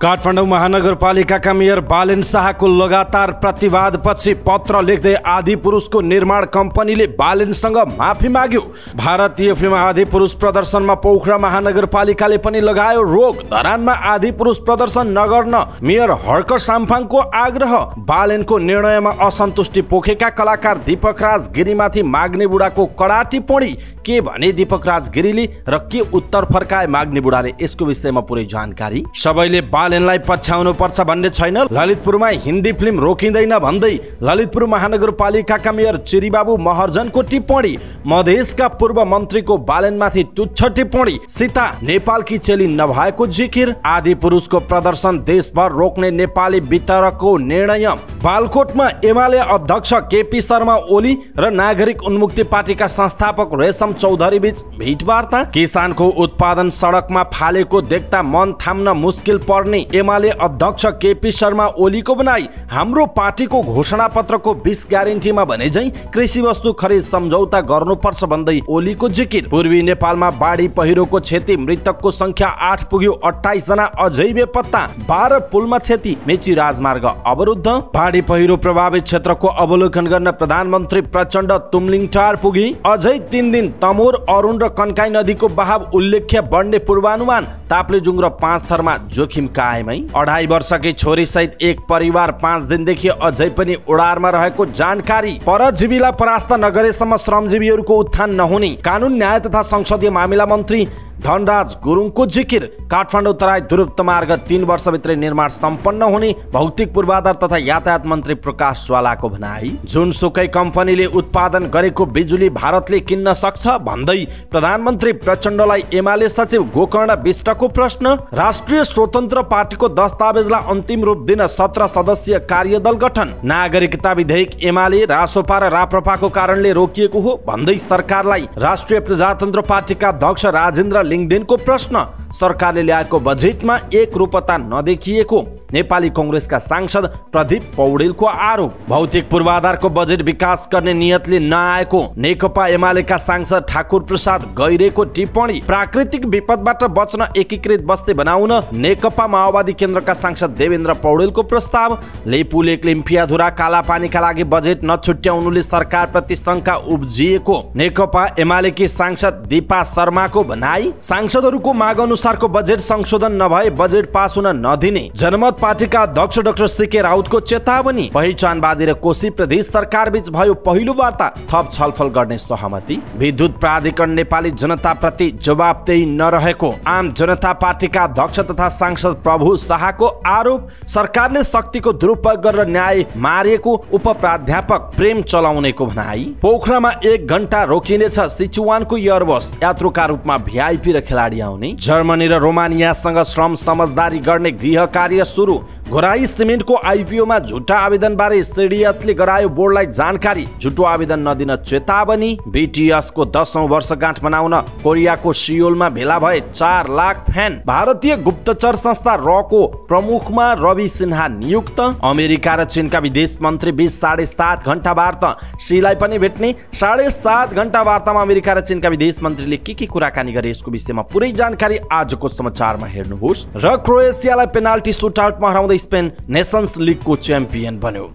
काठमाडौँ महानगरपालिकाका मेयर बालेन शाहको लगातार प्रतिवादपछि पत्र लेख्दै आदि पुरुषको निर्माण कम्पनीले बालेनसँग माफी माग्यो भारतीय फिल्म आदि पुरुष प्रदर्शनमा पोखरा महानगरपालिकाले पनि लगायो रोग धरानमा आदि पुरुष प्रदर्शन नगर्न मेयर हर्क साम्फाङको आग्रह बालेनको निर्णयमा असन्तुष्टि पोखेका कलाकार दीपक राज गिरीमाथि माग्ने बुढाको कडा टिप्पणी के भने दीपक राज गिरीले र के उत्तर फर्काए माग्ने बुढाले यसको विषयमा पुरै जानकारी सबैले स्टालिनलाई पछ्याउनु पर्छ भन्ने छैन ललितपुरमा हिन्दी फिल्म रोकिँदैन भन्दै ललितपुर महानगरपालिकाका मेयर चिरीबाबु महर्जनको टिप्पणी मधेसका पूर्व मन्त्रीको बालनमाथि तुच्छ टिप्पणी सीता नेपालकी चेली नभएको जिकिर आदि पुरुषको प्रदर्शन देशभर रोक्ने नेपाली वितरकको निर्णय बालकोटमा एमाले अध्यक्ष केपी शर्मा ओली र नागरिक उन्मुक्ति पार्टीका संस्थापक रेशम चौधरी बीच भेटवार्ता किसानको उत्पादन सडकमा फालेको देख्दा मन थाम्न मुस्किल पर्ने नै एमाले अध्यक्ष केपी शर्मा ओलीको बनाई हाम्रो पार्टीको घोषणा पत्रको बिस ग्यारेन्टीमा भने झै कृषि वस्तु खरिद सम्झौता गर्नुपर्छ भन्दै ओलीको जिकिर पूर्वी नेपालमा बाढी पहिरोको क्षति मृतकको संख्या आठ पुग्यो अठाइस जना अझै बेपत्ता बाह्र पुलमा क्षति मेची राजमार्ग अवरुद्ध बाढी पहिरो प्रभावित क्षेत्रको अवलोकन गर्न प्रधानमन्त्री प्रचण्ड तुम्लिङटार पुगी अझै तिन दिन तमोर अरुण र कन्काई नदीको बहाव उल्लेख्य बढ्ने पूर्वानुमान ताप्लेजुङ र पाँच थरमा जोखिमका कायमै अढाई वर्षकी छोरी सहित एक परिवार पाँच दिनदेखि अझै पनि उडारमा रहेको जानकारी परजीवीलाई परास्त नगरेसम्म श्रमजीवीहरूको उत्थान नहुने कानुन न्याय तथा संसदीय मामिला मन्त्री धनराज गुरुङको जिकिर काठमाडौँ तराई दुरुप्त मार्ग तिन वर्षभित्रै निर्माण सम्पन्न हुने भौतिक पूर्वाधार तथा यातायात मन्त्री प्रकाश ज्वालाको भनाई जुनसुकै कम्पनीले उत्पादन गरेको बिजुली भारतले किन्न सक्छ भन्दै प्रधानमन्त्री प्रचण्डलाई एमाले सचिव गोकर्ण विष्टको प्रश्न राष्ट्रिय स्वतन्त्र पार्टीको दस्तावेजलाई अन्तिम रूप दिन सत्र सदस्यीय कार्यदल गठन नागरिकता विधेयक एमाले रासोपा र राप्रपाको कारणले रोकिएको हो भन्दै सरकारलाई राष्ट्रिय प्रजातन्त्र पार्टीका अध्यक्ष राजेन्द्र लिङदिनको प्रश्न सरकारले ल्याएको बजेटमा एक रूपता नदेखिएको नेपाली कङ्ग्रेसका सांसद प्रदीप पौडेलको आरोप भौतिक पूर्वाधारको बजेट विकास गर्ने नियतले नआएको नेकपा एमालेका सांसद ठाकुर प्रसाद गैरेको टिप्पणी प्राकृतिक विपदबाट बच्न एकीकृत बस्ती बनाउन नेकपा माओवादी केन्द्रका सांसद देवेन्द्र पौडेलको प्रस्ताव लेपुलेक लिम्फियाधुरा कालापानीका लागि बजेट नछुट्याउनुले सरकारप्रति शङ्का उब्जिएको नेकपा एमालेकी सांसद दिपा शर्माको भनाई सांसदहरूको माग अनुसारको बजेट संशोधन नभए बजेट पास हुन नदिने जनमत पार्टीका अध्यक्ष डाक्टर सिके राउतको चेतावनी पहिचानवादी र कोशी प्रदेश सरकार बीच भयो पहिलो वार्ता थप छलफल गर्ने सहमति विद्युत प्राधिकरण नेपाली जनता जनताप्रति जवाबदेही नरहेको आम जनता पार्टीका अध्यक्ष तथा सांसद प्रभु शाहको आरोप सरकारले शक्तिको दुरुपयोग गरेर न्याय मारिएको उप प्राध्यापक प्रेम चलाउनेको भनाई पोखरामा एक घन्टा रोकिनेछ सिचुवानको एयरबस यात्रुका रूपमा भिआइपी युरोपी र खेलाडी आउने जर्मनी र रोमानियासँग श्रम समझदारी गर्ने गृह कार्य सुरु घोराई सिमेन्टको आइपिओमा झुटा आवेदनबारे सिडिएसले गरायो बोर्डलाई जानकारी झुटो आवेदन नदिन चेतावनी बिटिएसको दसौँ वर्षगाँठ मनाउन कोरियाको सियोलमा भेला भए चार लाख फ्यान भारतीय गुप्तचर संस्था रको प्रमुखमा रवि सिन्हा नियुक्त अमेरिका र चीनका विदेश मन्त्री बीच साढे सात घन्टा वार्ता श्रीलाई पनि भेट्ने साढे सात घन्टा वार्तामा अमेरिका र चीनका विदेश मन्त्रीले के के कुराकानी गरे यसको विषयमा पुरै जानकारी आजको समाचारमा हेर्नुहोस् र क्रोएसियालाई पेनाल्टी सुट आउटमा हराउँदै स्पेन नेशंस लीग को चैंपियन बनो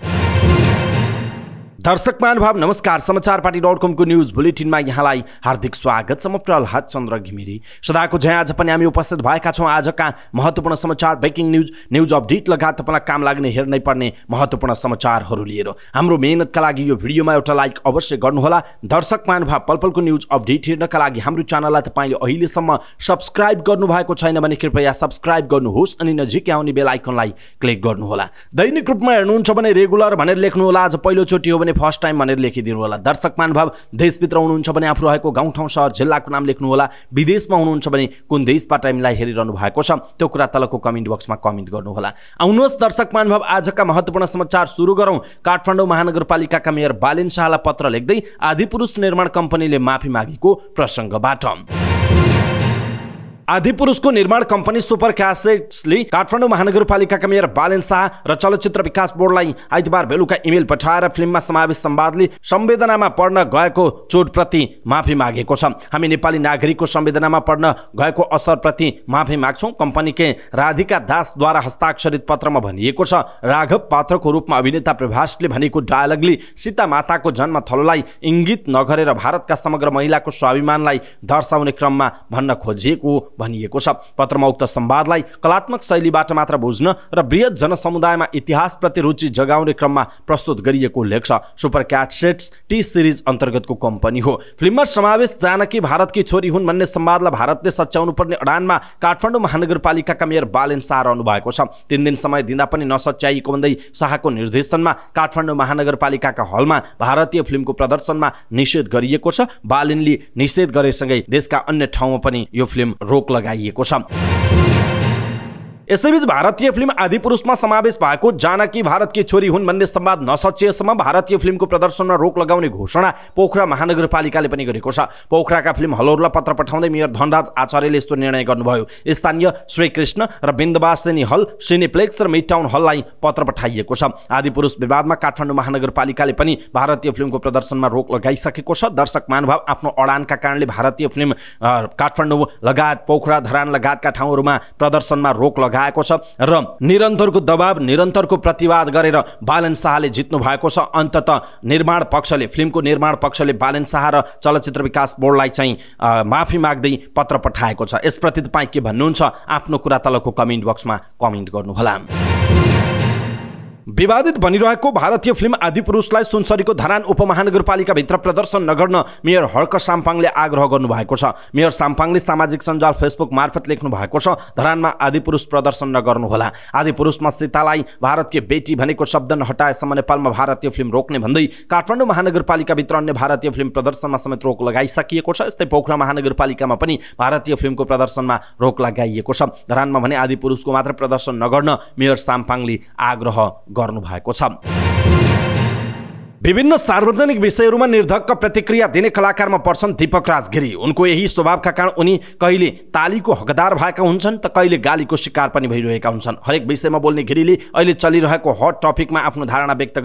दर्शक महानुभाव नमस्कार समाचार पार्टी डट कमको न्युज बुलेटिनमा यहाँलाई हार्दिक स्वागत छ म प्रहलाद चन्द्र घिमिरी सदाको झैँ आज पनि हामी उपस्थित भएका छौँ आजका महत्त्वपूर्ण समाचार ब्रेकिङ न्युज न्युज अपडेट लगायत तपाईँलाई काम लाग्ने हेर्नै पर्ने महत्त्वपूर्ण समाचारहरू लिएर हाम्रो मेहनतका लागि यो भिडियोमा एउटा लाइक अवश्य गर्नुहोला दर्शक महानुभाव पलपलको पलको न्युज अपडेट हेर्नका लागि हाम्रो च्यानललाई तपाईँले अहिलेसम्म सब्सक्राइब गर्नुभएको छैन भने कृपया सब्सक्राइब गर्नुहोस् अनि नजिकै आउने बेल क्लिक गर्नुहोला दैनिक रूपमा हेर्नुहुन्छ भने रेगुलर भनेर लेख्नुहोला आज पहिलोचोटि हो भने फर्स्ट टाइम भनेर लेखिदिनु होला दर्शक महानुभाव देशभित्र हुनुहुन्छ भने आफू रहेको गाउँठाउँ सहर जिल्लाको नाम लेख्नु होला विदेशमा हुनुहुन्छ भने कुन देशबाट टाइमलाई हेरिरहनु भएको छ त्यो कुरा तलको कमेन्ट बक्समा कमेन्ट गर्नुहोला आउनुहोस् दर्शक महानुभाव आजका महत्त्वपूर्ण समाचार सुरु गरौँ काठमाडौँ महानगरपालिकाका मेयर बालिन शाहलाई पत्र लेख्दै आदिपुरुष निर्माण कम्पनीले माफी मागेको प्रसङ्गबाट आदिपुरुषको निर्माण कम्पनी सुपर क्यासेट्सले काठमाडौँ महानगरपालिकाका मेयर बालेन शाह र चलचित्र विकास बोर्डलाई आइतबार बेलुका इमेल पठाएर फिल्ममा समावेश सम्वादले संवेदनामा पढ्न गएको चोटप्रति माफी मागेको छ हामी नेपाली नागरिकको संवेदनामा पढ्न गएको असरप्रति माफी माग्छौँ कम्पनीकै राधिका दासद्वारा हस्ताक्षरित पत्रमा भनिएको छ राघव पात्रको रूपमा अभिनेता प्रभासले भनेको डायलगले सीता माताको जन्म थलोलाई इङ्गित नगरेर भारतका समग्र महिलाको स्वाभिमानलाई दर्शाउने क्रममा भन्न खोजिएको भनिएको छ पत्रमा उक्त संवादलाई कलात्मक शैलीबाट मात्र बुझ्न र वृहत जनसमुदायमा इतिहासप्रति रुचि जगाउने क्रममा प्रस्तुत गरिएको उल्लेख छ super cassettes T series अन्तर्गतको कम्पनी हो फिल्ममा समावेश जानकी भारतकी छोरी हुन् भन्ने संवादलाई भारतले सच्याउनु पर्ने अडानमा काठमाडौँ महानगरपालिकाका मेयर बालेन शाह रहनु भएको छ तिन दिन समय दिँदा पनि नसच्याइएको भन्दै शाहको निर्देशनमा काठमाडौँ महानगरपालिकाका हलमा भारतीय फिल्मको प्रदर्शनमा निषेध गरिएको छ बालिनले निषेध गरेसँगै देशका अन्य ठाउँमा पनि यो फिल्म रोक रोक लगाइएको छ यसैबीच भारतीय फिल्म आदिपुरुषमा समावेश भएको जानकी भारतकी छोरी हुन् भन्ने संवाद नसचिएसम्म भारतीय फिल्मको प्रदर्शनमा रोक लगाउने घोषणा पोखरा महानगरपालिकाले पनि गरेको छ पोखराका फिल्म हलहरूलाई पत्र पठाउँदै मेयर धनराज आचार्यले यस्तो निर्णय गर्नुभयो स्थानीय श्रीकृष्ण र बिन्दवासिनी हल सिनेप्लेक्स र मिडटाउन हललाई पत्र पठाइएको छ आदिपुरुष विवादमा काठमाडौँ महानगरपालिकाले पनि भारतीय फिल्मको प्रदर्शनमा रोक लगाइसकेको छ दर्शक महानुभाव आफ्नो अडानका कारणले भारतीय फिल्म काठमाडौँ लगायत पोखरा धरान लगायतका ठाउँहरूमा प्रदर्शनमा रोक लगाए लगाएको छ र निरन्तरको दबाब निरन्तरको प्रतिवाद गरेर बालन शाहले जित्नु भएको छ अन्तत निर्माण पक्षले फिल्मको निर्माण पक्षले बालन शाह र चलचित्र विकास बोर्डलाई चाहिँ माफी माग्दै पत्र पठाएको छ यसप्रति तपाईँ के भन्नुहुन्छ आफ्नो कुरा तलको कमेन्ट बक्समा कमेन्ट गर्नुहोला विवादित बनिरहेको भारतीय फिल्म आदिपुरुषलाई सुनसरीको धरान उपमहानगरपालिकाभित्र प्रदर्शन नगर्न मेयर हर्क साम्पाङले आग्रह गर्नुभएको छ मेयर साम्पाङले सामाजिक सञ्जाल फेसबुक मार्फत लेख्नु भएको छ धरानमा आदिपुरुष प्रदर्शन नगर्नुहोला आदिपुरुषमा सीतालाई भारतीय बेटी भनेको शब्द नहटाएसम्म नेपालमा भारतीय फिल्म रोक्ने भन्दै काठमाडौँ महानगरपालिकाभित्र अन्य भारतीय फिल्म प्रदर्शनमा समेत रोक लगाइसकिएको छ यस्तै पोखरा महानगरपालिकामा पनि भारतीय फिल्मको प्रदर्शनमा रोक लगाइएको छ धरानमा भने आदिपुरुषको मात्र प्रदर्शन नगर्न मेयर साम्पाङले आग्रह गर्नुभएको छ विभिन्न सार्वजनिक विषयहरूमा निर्धक्क प्रतिक्रिया दिने कलाकारमा पर्छन् दीपक राज गिरी उनको यही स्वभावका कारण उनी कहिले तालीको हकदार भएका हुन्छन् त कहिले गालीको शिकार पनि भइरहेका हुन्छन् हरेक विषयमा बोल्ने घिरीले अहिले चलिरहेको हट टपिकमा आफ्नो धारणा व्यक्त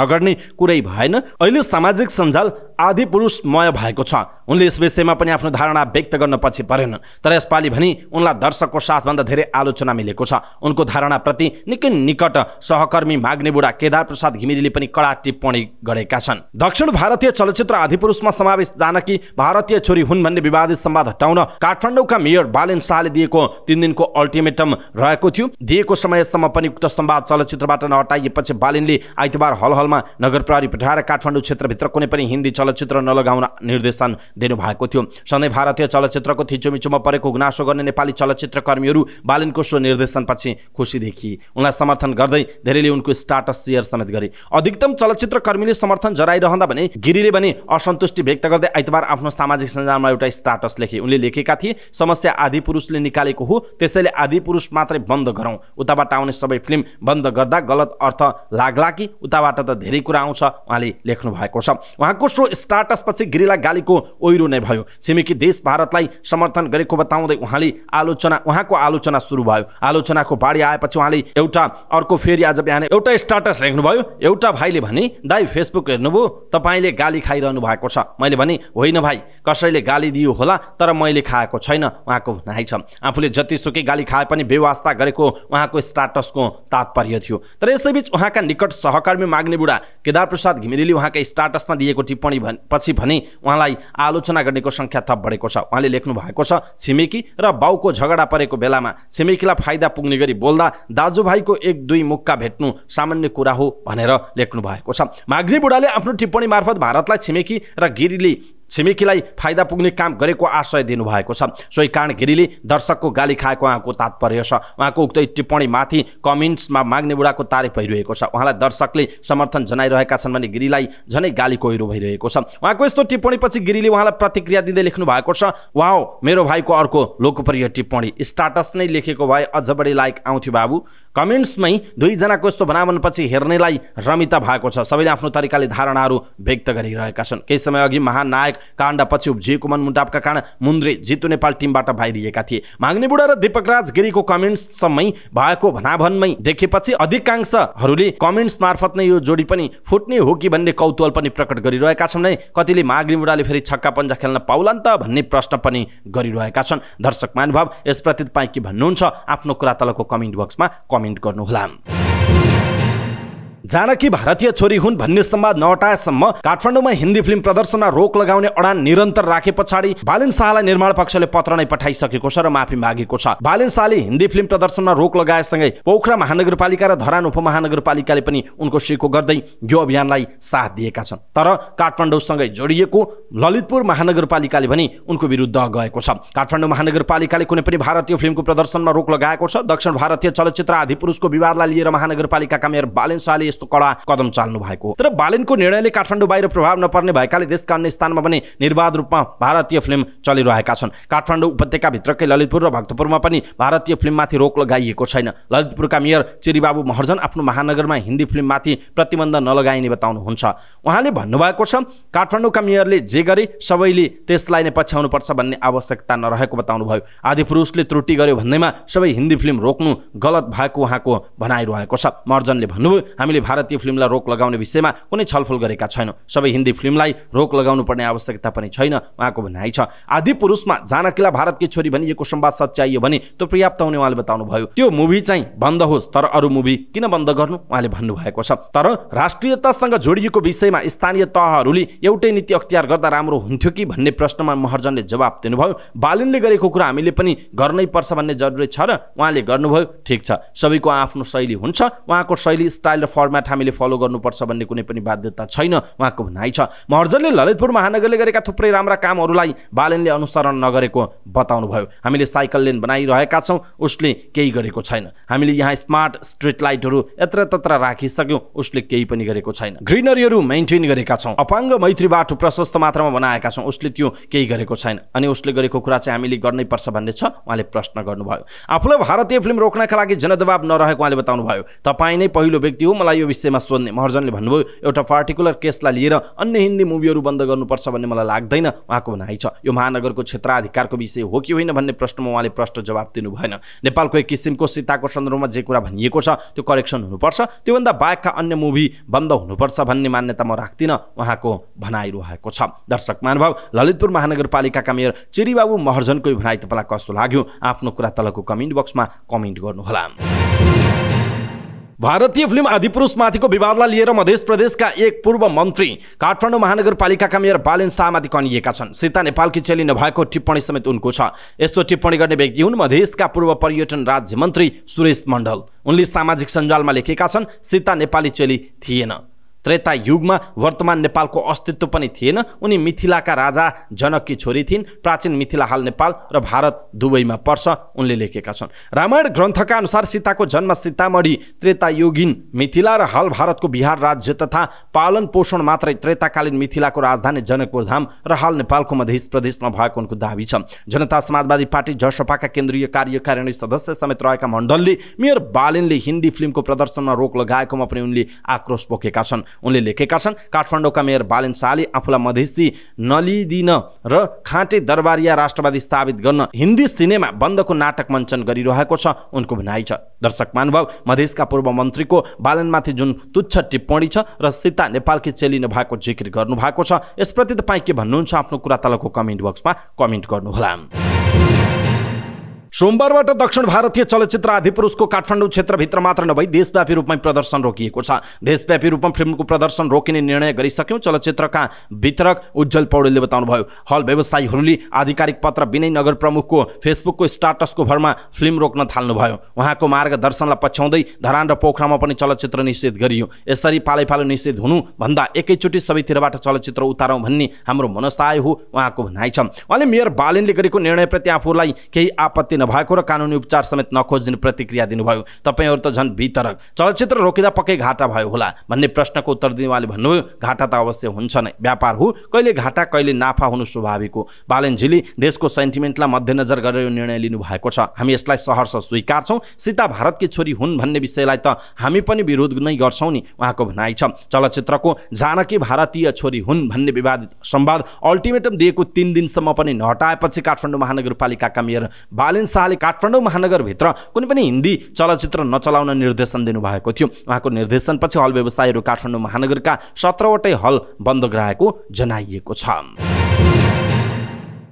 नगर्ने कुरै भएन अहिले सामाजिक सञ्जाल आदि पुरुषमय भएको छ उनले यस विषयमा पनि आफ्नो धारणा व्यक्त गर्न पछि परेन तर यसपालि भने उनलाई दर्शकको साथभन्दा धेरै आलोचना मिलेको छ उनको धारणाप्रति निकै निकट सहकर्मी माग्ने बुढा केदार प्रसाद घिमिरेले पनि कडा टिप्पणी गरेका छन् दक्षिण भारतीय चलचित्र आधिपुरुषमा समावेश जानकी भारतीय छोरी हुन् भन्ने विवादित सम्वाद हटाउन काठमाडौँका मेयर बालेन शाहले दिएको तिन दिनको अल्टिमेटम रहेको थियो दिएको समयसम्म पनि उक्त सम्वाद चलचित्रबाट नहटाइएपछि बालेनले आइतबार हल हलमा नगर प्रहरी पठाएर काठमाडौँ क्षेत्रभित्र कुनै पनि हिन्दी चलचित्र नलगाउन निर्देशन दिनुभएको थियो सधैँ भारतीय चलचित्रको थिचोमिचोमा परेको गुनासो गर्ने नेपाली चलचित्र कर्मीहरू बालेनको सो निर्देशनपछि खुसी देखिए उनलाई समर्थन गर्दै धेरैले उनको स्टाटस सेयर समेत गरे अधिकतम चलचित्र कर्मीले समर्थन जराइरहँदा भने गिरीले पनि असन्तुष्टि व्यक्त गर्दै आइतबार आफ्नो सामाजिक सञ्जालमा एउटा स्टाटस लेखे उनले लेखेका थिए समस्या आदि पुरुषले निकालेको हो त्यसैले आदि पुरुष मात्रै बन्द गरौँ उताबाट आउने सबै फिल्म बन्द गर्दा गलत अर्थ लाग्ला कि उताबाट त धेरै कुरा आउँछ उहाँले लेख्नु भएको छ उहाँको सो स्टाटस पछि गिरीलाई गालीको ओहिरो नै भयो छिमेकी देश भारतलाई समर्थन गरेको बताउँदै उहाँले आलोचना उहाँको आलोचना सुरु भयो आलोचनाको बाढी आएपछि उहाँले एउटा अर्को फेरि आज बिहान एउटा स्टाटस लेख्नुभयो एउटा भाइले भने दाइ फेसबुक हेर्नुभयो तपाईँले गाली खाइरहनु भएको छ मैले भने होइन भाइ कसैले गाली दियो होला तर मैले खाएको छैन उहाँको भनाइ छ आफूले जतिसुकै गाली खाए पनि व्यवस्था गरेको उहाँको स्टाटसको तात्पर्य थियो तर यसैबीच उहाँका निकट सहकर्मी माग्ने बुढा केदार प्रसाद घिमिरेले उहाँका स्टाटसमा दिएको टिप्पणी भन् पछि भने उहाँलाई आलोचना गर्नेको सङ्ख्या थप बढेको छ उहाँले लेख्नु भएको छ छिमेकी र बाउको झगडा परेको बेलामा छिमेकीलाई फाइदा पुग्ने गरी बोल्दा दाजुभाइको एक दुई मुक्का भेट्नु सामान्य कुरा हो भनेर लेख्नु भएको छ माग बुढाले आफ्नो टिप्पणी मार्फत भारतलाई छिमेकी र गिरीले छिमेकीलाई फाइदा पुग्ने काम गरेको आशय दिनुभएको छ सोही कारण गिरीले दर्शकको गाली खाएको उहाँको तात्पर्य छ उहाँको उक्त टिप्पणीमाथि कमेन्ट्समा माग्ने बुढाको तारिफ भइरहेको छ उहाँलाई दर्शकले समर्थन जनाइरहेका छन् भने गिरीलाई झनै गाली कोइरो भइरहेको छ उहाँको यस्तो टिप्पणीपछि गिरीले उहाँलाई प्रतिक्रिया दिँदै लेख्नु भएको छ उहाँ मेरो भाइको अर्को लोकप्रिय टिप्पणी स्टाटस नै लेखेको भए अझ बढी लाइक आउँथ्यो बाबु कमेन्ट्समै दुईजनाको यस्तो बनावनपछि हेर्नेलाई रमिता भएको छ सबैले आफ्नो तरिकाले धारणाहरू व्यक्त गरिरहेका छन् केही समय अघि महानायक काण्डपछि उब्जिएको मनमुटापका कारण मुन्द्रे जितु नेपाल टिमबाट बाहिरिएका थिए माग्ने बुढा र दीपकराज गिरीको कमेन्ट्ससम्मै भएको भनाभनमै देखेपछि अधिकांशहरूले कमेन्ट्स मार्फत नै यो जोडी पनि फुट्ने हो कि भन्ने कौतूहल पनि प्रकट गरिरहेका छन् नै कतिले माग्ने बुढाले फेरि छक्का पन्जा खेल्न पाउलान् त भन्ने प्रश्न पनि गरिरहेका छन् दर्शक महानुभाव यसप्रति तपाईँ के भन्नुहुन्छ आफ्नो कुरा तलको कमेन्ट बक्समा कमेन्ट कमेन्ट गर्नुहोला जानकी भारतीय छोरी हुन् भन्ने सम्वाद नहटाएसम्म काठमाडौँमा हिन्दी फिल्म प्रदर्शनमा रोक लगाउने अडान निरन्तर राखे पछाडि बालिन शाहलाई निर्माण पक्षले पत्र नै पठाइसकेको छ र माफी मागेको छ बालिन शाहले हिन्दी फिल्म प्रदर्शनमा रोक लगाएसँगै पोखरा महानगरपालिका र धरान उपमहानगरपालिकाले पनि उनको सिको गर्दै यो अभियानलाई साथ दिएका छन् तर काठमाडौँसँगै जोडिएको ललितपुर महानगरपालिकाले भने उनको विरुद्ध गएको छ काठमाडौँ महानगरपालिकाले कुनै पनि भारतीय फिल्मको प्रदर्शनमा रोक लगाएको छ दक्षिण भारतीय चलचित्र आदि पुरुषको विवादलाई लिएर महानगरपालिकाका मेयर बालेन शाहले यस्तो कडा कदम चाल्नु भएको तर बालिनको निर्णयले काठमाडौँ बाहिर प्रभाव नपर्ने भएकाले देशका अन्य स्थानमा पनि निर्वाध रूपमा भारतीय फिल्म चलिरहेका छन् काठमाडौँ उपत्यकाभित्रकै ललितपुर र भक्तपुरमा पनि भारतीय फिल्ममाथि रोक लगाइएको छैन ललितपुरका मेयर चिरीबाबु महर्जन आफ्नो महानगरमा हिन्दी फिल्ममाथि प्रतिबन्ध नलगाइने बताउनुहुन्छ उहाँले भन्नुभएको छ काठमाडौँका मेयरले जे गरे सबैले त्यसलाई नै पछ्याउनुपर्छ भन्ने आवश्यकता नरहेको बताउनुभयो आदि पुरुषले त्रुटि गर्यो भन्दैमा सबै हिन्दी फिल्म रोक्नु गलत भएको उहाँको भनाइरहेको छ महर्जनले भन्नुभयो हामीले भारतीय फिल्मलाई रोक लगाउने विषयमा कुनै छलफल गरेका छैनौँ सबै हिन्दी फिल्मलाई रोक लगाउनु पर्ने आवश्यकता पनि छैन उहाँको भनाइ छ आदि पुरुषमा जानकिला भारतकी छोरी भनिएको संवाद सच्याइयो भने त्यो पर्याप्त हुने उहाँले भयो त्यो मुभी चाहिँ बन्द होस् तर अरू मुभी किन बन्द गर्नु उहाँले भन्नुभएको छ तर राष्ट्रियतासँग जोडिएको विषयमा स्थानीय तहहरूले एउटै नीति अख्तियार गर्दा राम्रो हुन्थ्यो कि भन्ने प्रश्नमा महर्जनले जवाब दिनुभयो बालिनले गरेको कुरा हामीले पनि गर्नै पर्छ भन्ने जरुरी छ र उहाँले गर्नुभयो ठिक छ सबैको आफ्नो शैली हुन्छ उहाँको शैली स्टाइल र फर्मेट हामीले फलो गर्नुपर्छ भन्ने कुनै पनि बाध्यता छैन उहाँको भनाइ छ महर्जनले ललितपुर महानगरले गरेका थुप्रै राम्रा कामहरूलाई बालनले अनुसरण नगरेको बताउनुभयो हामीले साइकल लेन बनाइरहेका छौँ उसले केही गरेको छैन हामीले यहाँ स्मार्ट स्ट्रिट लाइटहरू यत्र तत्र राखिसक्यौँ उसले केही पनि गरेको छैन ग्रिनरीहरू मेन्टेन गरेका छौँ अपाङ्ग मैत्री बाटो प्रशस्त मात्रामा बनाएका छौँ उसले त्यो केही गरेको छैन अनि उसले गरेको कुरा चाहिँ हामीले गर्नैपर्छ भन्ने छ उहाँले प्रश्न गर्नुभयो आफूलाई भारतीय फिल्म रोक्नका लागि जनदबाब नरहेको उहाँले बताउनु भयो तपाईँ नै पहिलो व्यक्ति हो मलाई यो विषयमा सोध्ने महर्जनले भन्नुभयो एउटा पार्टिकुलर केसलाई लिएर अन्य हिन्दी मुभीहरू बन्द गर्नुपर्छ भन्ने मलाई लाग्दैन उहाँको भनाइ छ यो महानगरको क्षेत्राधिकारको विषय हो कि होइन भन्ने प्रश्नमा उहाँले प्रश्न जवाब दिनु भएन नेपालको एक किसिमको सीताको सन्दर्भमा जे कुरा भनिएको छ त्यो करेक्सन हुनुपर्छ त्योभन्दा बाहेकका अन्य मुभी बन्द हुनुपर्छ भन्ने मान्यता म राख्दिनँ उहाँको भनाइ रहेको छ दर्शक महानुभाव ललितपुर महानगरपालिकाका मेयर चिरीबाबु महर्जनको भनाइ तपाईँलाई कस्तो लाग्यो आफ्नो कुरा तलको कमेन्ट बक्समा कमेन्ट गर्नुहोला भारतीय फिल्म आदिपुरुषमाथिको विवादलाई लिएर मध्य प्रदेशका एक पूर्व मन्त्री काठमाडौँ महानगरपालिकाका मेयर बालेन शाहमाथि कनिएका छन् सीता नेपालकी चेली नभएको टिप्पणी समेत उनको छ यस्तो टिप्पणी गर्ने व्यक्ति हुन् मधेसका पूर्व पर्यटन राज्य मन्त्री सुरेश मण्डल उनले सामाजिक सञ्जालमा लेखेका छन् सीता नेपाली चेली थिएन त्रेता युगमा वर्तमान नेपालको अस्तित्व पनि थिएन उनी मिथिलाका राजा जनककी छोरी थिइन् प्राचीन मिथिला हाल नेपाल र भारत दुवैमा पर्छ उनले लेखेका छन् रामायण ग्रन्थका अनुसार सीताको जन्म सीतामढी युगिन मिथिला र हाल भारतको बिहार राज्य तथा पालन पोषण मात्रै त्रेताकालीन मिथिलाको राजधानी जनकपुर धाम र हाल नेपालको मध्य प्रदेशमा भएको उनको दावी छ जनता समाजवादी पार्टी जसपाका केन्द्रीय कार्यकारिणी सदस्य समेत रहेका मण्डलले मेयर बालिनले हिन्दी फिल्मको प्रदर्शनमा रोक लगाएकोमा पनि उनले आक्रोश बोकेका छन् उनले लेखेका छन् काठमाडौँका मेयर बालेन शाहले आफूलाई मध्यस्थी नलिदिन र खाँटे दरबारिया राष्ट्रवादी स्थापित गर्न हिन्दी सिनेमा बन्दको नाटक मञ्चन गरिरहेको छ उनको भनाइ छ दर्शक महानुभाव मधेसका पूर्व मन्त्रीको बालनमाथि जुन तुच्छ टिप्पणी छ र सीता नेपालकी चेली नभएको जिक्र गर्नुभएको छ यसप्रति तपाईँ के भन्नुहुन्छ आफ्नो कुरा तलको कमेन्ट बक्समा कमेन्ट गर्नुहोला सोमबारबाट दक्षिण भारतीय चलचित्र पुरुषको काठमाडौँ क्षेत्रभित्र मात्र नभई देशव्यापी रूपमा प्रदर्शन रोकिएको छ देशव्यापी रूपमा फिल्मको प्रदर्शन रोकिने निर्णय गरिसक्यौँ चलचित्रका वितरक उज्जवल पौडेलले बताउनुभयो हल व्यवसायीहरूले आधिकारिक पत्र विनय नगर प्रमुखको फेसबुकको स्टाटसको भरमा फिल्म रोक्न थाल्नुभयो उहाँको मार्गदर्शनलाई पछ्याउँदै धरान र पोखरामा पनि चलचित्र निषेध गरियो यसरी पालैपालो निषेध हुनुभन्दा एकैचोटि सबैतिरबाट चलचित्र उतारौँ भन्ने हाम्रो मनस्थाय हो उहाँको भनाइ छ उहाँले मेयर बालिनले गरेको निर्णयप्रति आफूलाई केही आपत्ति भएको र कानुनी उपचार समेत नखोजिने प्रतिक्रिया दिनुभयो तपाईँहरू त झन् वितरक चलचित्र रोकिँदा पक्कै घाटा भयो होला भन्ने प्रश्नको उत्तर दिने उहाँले भन्नुभयो घाटा त अवश्य हुन्छ नै व्यापार हो कहिले घाटा कहिले नाफा हुनु स्वाभाविक हो बालनजीले देशको सेन्टिमेन्टलाई मध्यनजर गरेर यो निर्णय लिनुभएको छ हामी यसलाई सहर्ष स्वीकार्छौँ सीता भारतकी छोरी हुन् भन्ने विषयलाई त हामी पनि विरोध नै गर्छौँ नि उहाँको भनाइ छ चलचित्रको जानकी भारतीय छोरी हुन् भन्ने विवादित सम्वाद अल्टिमेटम दिएको तिन दिनसम्म पनि नहटाएपछि काठमाडौँ महानगरपालिकाका मेयर बालेन शाहले काठमाडौँ महानगरभित्र कुनै पनि हिन्दी चलचित्र नचलाउन निर्देशन दिनुभएको थियो उहाँको निर्देशनपछि हल व्यवसायीहरू काठमाडौँ महानगरका सत्रवटै हल बन्द गराएको जनाइएको छ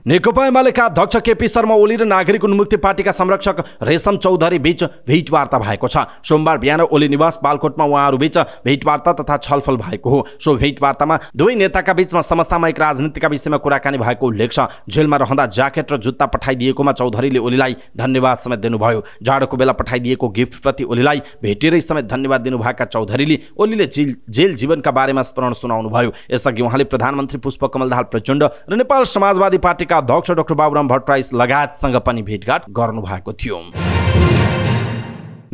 नेकपा एमालेका अध्यक्ष केपी शर्मा ओली र नागरिक उन्मुक्ति पार्टीका संरक्षक रेशम चौधरी बीच भेटवार्ता भएको छ सोमबार बिहान ओली निवास बालकोटमा उहाँहरूबीच भेटवार्ता तथा छलफल भएको हो सो भेटवार्तामा दुवै नेताका बीचमा समस्तामा राजनीतिका विषयमा कुराकानी भएको उल्लेख छ जेलमा रहँदा ज्याकेट र जुत्ता पठाइदिएकोमा चौधरीले ओलीलाई धन्यवाद समेत दिनुभयो जाडोको बेला पठाइदिएको गिफ्टप्रति ओलीलाई भेटेरै समेत धन्यवाद दिनुभएका चौधरीले ओलीले जेल जेल जीवनका बारेमा स्मरण सुनाउनु भयो यसअघि उहाँले प्रधानमन्त्री पुष्पकमल दाहाल प्रचण्ड र नेपाल समाजवादी पार्टीका अध्यक्ष डाक्टर बाबुराम भट्टराई लगायतसँग पनि भेटघाट गर्नु भएको थियो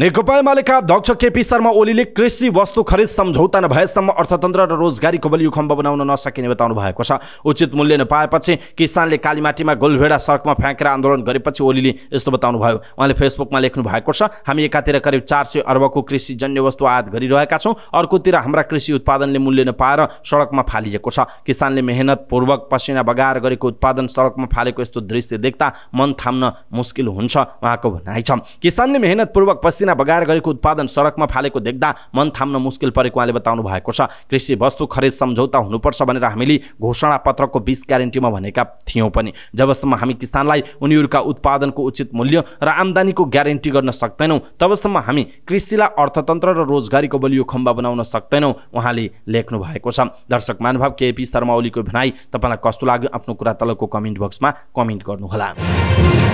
नेकपा एमालेका अध्यक्ष केपी शर्मा ओलीले कृषि वस्तु खरिद सम्झौता नभएसम्म अर्थतन्त्र र रोजगारीको बलियो खम्ब बनाउन नसकिने बताउनु भएको छ उचित मूल्य नपाएपछि किसानले कालीमाटीमा गोलभेडा सडकमा फ्याँकेर आन्दोलन गरेपछि ओलीले यस्तो बताउनुभयो उहाँले फेसबुकमा लेख्नु भएको छ हामी एकातिर करिब चार सय अर्बको कृषि जन्य वस्तु आयात गरिरहेका छौँ अर्कोतिर हाम्रा कृषि उत्पादनले मूल्य नपाएर सडकमा फालिएको छ किसानले मेहनतपूर्वक पसिना बगाएर गरेको उत्पादन सडकमा फालेको यस्तो दृश्य देख्दा मन थाम्न मुस्किल हुन्छ उहाँको भनाइ छ किसानले मेहनतपूर्वक पसिना सिन्कोसिना बगाएर गरेको उत्पादन सडकमा फालेको देख्दा मन थाम्न मुस्किल परेको उहाँले बताउनु भएको छ कृषि वस्तु खरिद सम्झौता हुनुपर्छ भनेर हामीले घोषणा पत्रको बिस ग्यारेन्टीमा भनेका थियौँ पनि जबसम्म हामी किसानलाई उनीहरूका उत्पादनको उचित मूल्य र आम्दानीको ग्यारेन्टी गर्न सक्दैनौँ तबसम्म हामी कृषिलाई अर्थतन्त्र र रोजगारीको बलियो खम्बा बनाउन सक्दैनौँ उहाँले लेख्नु भएको छ दर्शक महानुभाव केपी शर्मा ओलीको भनाई तपाईँलाई कस्तो लाग्यो आफ्नो कुरा तलको कमेन्ट बक्समा कमेन्ट गर्नुहोला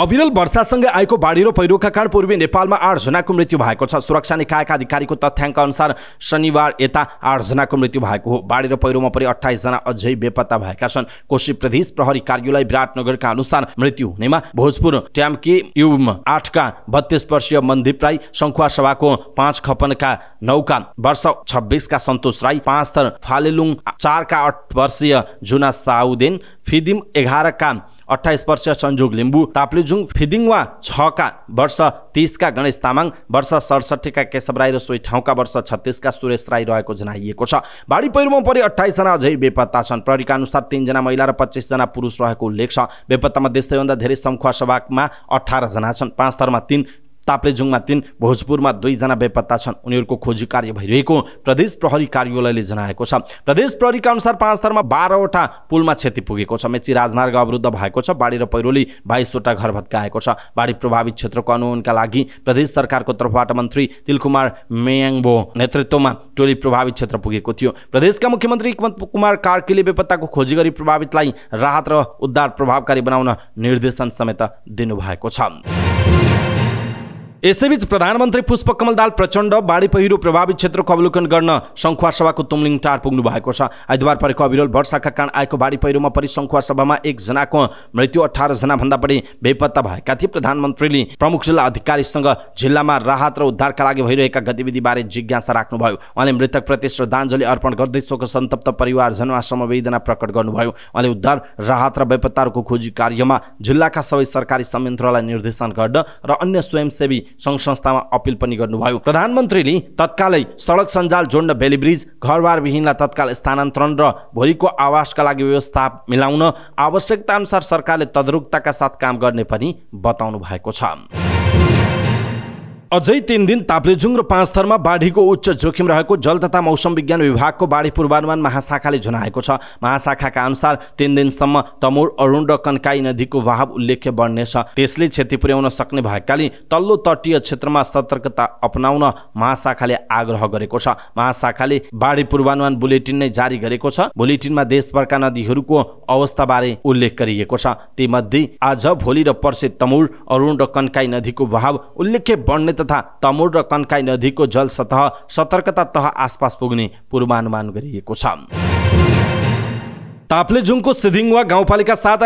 अविरल वर्षासँगै आएको बाढी र पहिरोका कारण पूर्वी नेपालमा आठजनाको मृत्यु भएको छ सुरक्षा निकायका अधिकारीको तथ्याङ्क अनुसार शनिबार यता आठजनाको मृत्यु भएको हो बाढी र पहिरोमा परि अठाइसजना अझै बेपत्ता भएका छन् कोशी प्रदेश प्रहरी कार्यालय विराटनगरका अनुसार मृत्यु हुनेमा भोजपुर ट्याम्के युम आठका बत्तीस वर्षीय मन्दीप राई शङ्खुवा सभाको पाँच खपनका नौका वर्ष छब्बिसका सन्तोष राई पाँच फालेलुङ चारका आठ वर्षीय जुना साउदेन फिदिम एघारका अठाइस वर्ष सञ्जोग लिम्बू ताप्लेजुङ फिदिङवा छका वर्ष तिसका गणेश तामाङ वर्ष सडसठीका केशव राई र सोही ठाउँका वर्ष छत्तिसका सुरेश राई रहेको जनाइएको छ बाढी पहिरोमा परि अठाइसजना अझै बेपत्ता छन् प्रहरीका अनुसार तिनजना महिला र पच्चिसजना पुरुष रहेको उल्लेख छ बेपत्तामा सबैभन्दा धेरै सङ्खुवा सभामा अठारजना छन् पाँच थरमा तिन ताप्लेजुङमा तिन भोजपुरमा दुईजना बेपत्ता छन् उनीहरूको खोजी कार्य भइरहेको प्रदेश प्रहरी कार्यालयले जनाएको छ प्रदेश प्रहरीका अनुसार पाँच थरमा बाह्रवटा पुलमा क्षति पुगेको छ मेची राजमार्ग अवरुद्ध भएको छ बाढी र पहिरोले बाइसवटा घर भत्काएको छ बाढी प्रभावित क्षेत्रको अनुमानका लागि प्रदेश सरकारको तर्फबाट मन्त्री तिलकुमार मेयाङबो नेतृत्वमा टोली प्रभावित क्षेत्र पुगेको थियो प्रदेशका मुख्यमन्त्री कुमार कार्कीले बेपत्ताको खोजी गरी प्रभावितलाई राहत र उद्धार प्रभावकारी बनाउन निर्देशन समेत दिनुभएको छ यसैबीच प्रधानमन्त्री पुष्पकमल दाल प्रचण्ड बाढी पहिरो प्रभावित क्षेत्रको अवलोकन गर्न सङ्खुवा सभाको तुमलिङ टार पुग्नु भएको छ आइतबार परेको अविरल वर्षाका कारण आएको बाढी पहिरोमा परि सङ्खुवा सभामा एकजनाको मृत्यु अठारजना भन्दा बढी बेपत्ता भएका थिए प्रधानमन्त्रीले प्रमुख जिल्ला अधिकारीसँग जिल्लामा राहत र उद्धारका लागि भइरहेका गतिविधिबारे जिज्ञासा राख्नुभयो उहाँले मृतक प्रति श्रद्धाञ्जली अर्पण गर्दै शोक सन्तप्त परिवारजनमा समवेदना प्रकट गर्नुभयो उहाँले उद्धार राहत र बेपत्ताहरूको खोजी कार्यमा जिल्लाका सबै सरकारी संयन्त्रलाई निर्देशन गर्न र अन्य स्वयंसेवी सङ्घ संस्थामा अपिल पनि गर्नुभयो प्रधानमन्त्रीले तत्कालै सडक सञ्जाल जोड्न बेलीब्रिज घरबारविहीनलाई तत्काल स्थानान्तरण र भोलिको आवासका लागि व्यवस्था मिलाउन आवश्यकता अनुसार सरकारले तदरुकताका साथ काम गर्ने पनि बताउनु भएको छ अझै तिन दिन ताप्लेजुङ र पाँच थरमा बाढीको उच्च जोखिम रहेको जल तथा मौसम विज्ञान विभागको बाढी पूर्वानुमान महाशाखाले जनाएको छ महाशाखाका अनुसार तिन दिनसम्म तमोर अरुण र कन्काई नदीको वाहव उल्लेख्य बढ्नेछ त्यसले क्षति पुर्याउन सक्ने भएकाले तल्लो तटीय क्षेत्रमा सतर्कता अपनाउन महाशाखाले आग्रह गरेको छ महाशाखाले बाढी पूर्वानुमान बुलेटिन नै जारी गरेको छ बुलेटिनमा देशभरका नदीहरूको अवस्थाबारे उल्लेख गरिएको छ तीमध्ये आज भोलि र पर्से तमुर अरुण र कन्काई नदीको वहाव उल्लेख्य बढ्ने तथा तमोड र कन्काई नदीको जल सतह सतर्कता तह आसपास पुग्ने पूर्वानुमान गरिएको छ ताप्लेजुङको सिधिङवा गाउँपालिका साथ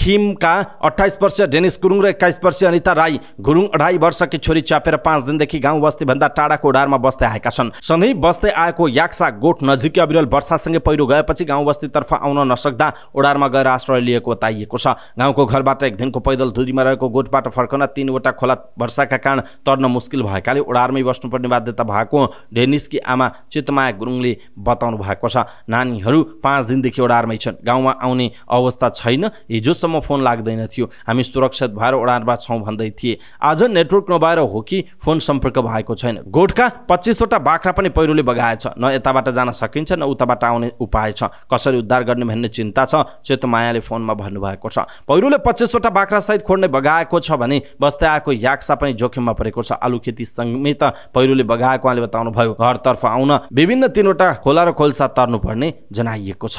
खिमका अठाइस वर्षीय डेनिस गुरुङ र एक्काइस वर्षीय अनिता राई गुरुङ अढाई वर्षकी छोरी च्यापेर पाँच दिनदेखि गाउँ बस्तीभन्दा टाढाको ओडारमा बस्दै आएका छन् सधैँ बस्दै आएको याक्सा गोठ नजिकै अविरल वर्षासँगै पहिरो गएपछि गाउँ बस्तीतर्फ आउन नसक्दा ओडारमा गएर आश्रय लिएको बताइएको छ गाउँको घरबाट एक दिनको पैदल दूरीमा रहेको गोठबाट फर्कन तिनवटा खोला वर्षाका कारण तर्न मुस्किल भएकाले ओडारमै बस्नुपर्ने बाध्यता भएको डेनिसकी आमा चितमाया गुरुङले बताउनु भएको छ नानीहरू पाँच दिनदेखि ओडारमै छन् गाउँमा आउने अवस्था छैन हिजोसम्म फोन लाग्दैन थियो हामी सुरक्षित भएर ओडारमा छौँ भन्दै थिए आज नेटवर्क नभएर हो कि फोन सम्पर्क भएको छैन गोठका पच्चिसवटा बाख्रा पनि पहिरोले बगाएछ न यताबाट जान सकिन्छ न उताबाट आउने उपाय छ कसरी उद्धार गर्ने भन्ने चिन्ता छ मायाले फोनमा भन्नुभएको छ पहिरोले पच्चिसवटा बाख्रासहित खोड्ने बगाएको छ भने बस्दै आएको याक्सा पनि जोखिममा परेको छ आलु खेती समेत पहिरोले बगाएको उहाँले बताउनुभयो घरतर्फ आउन विभिन्न तिनवटा खोला र खोल्सा तर्नुपर्ने जनाइएको छ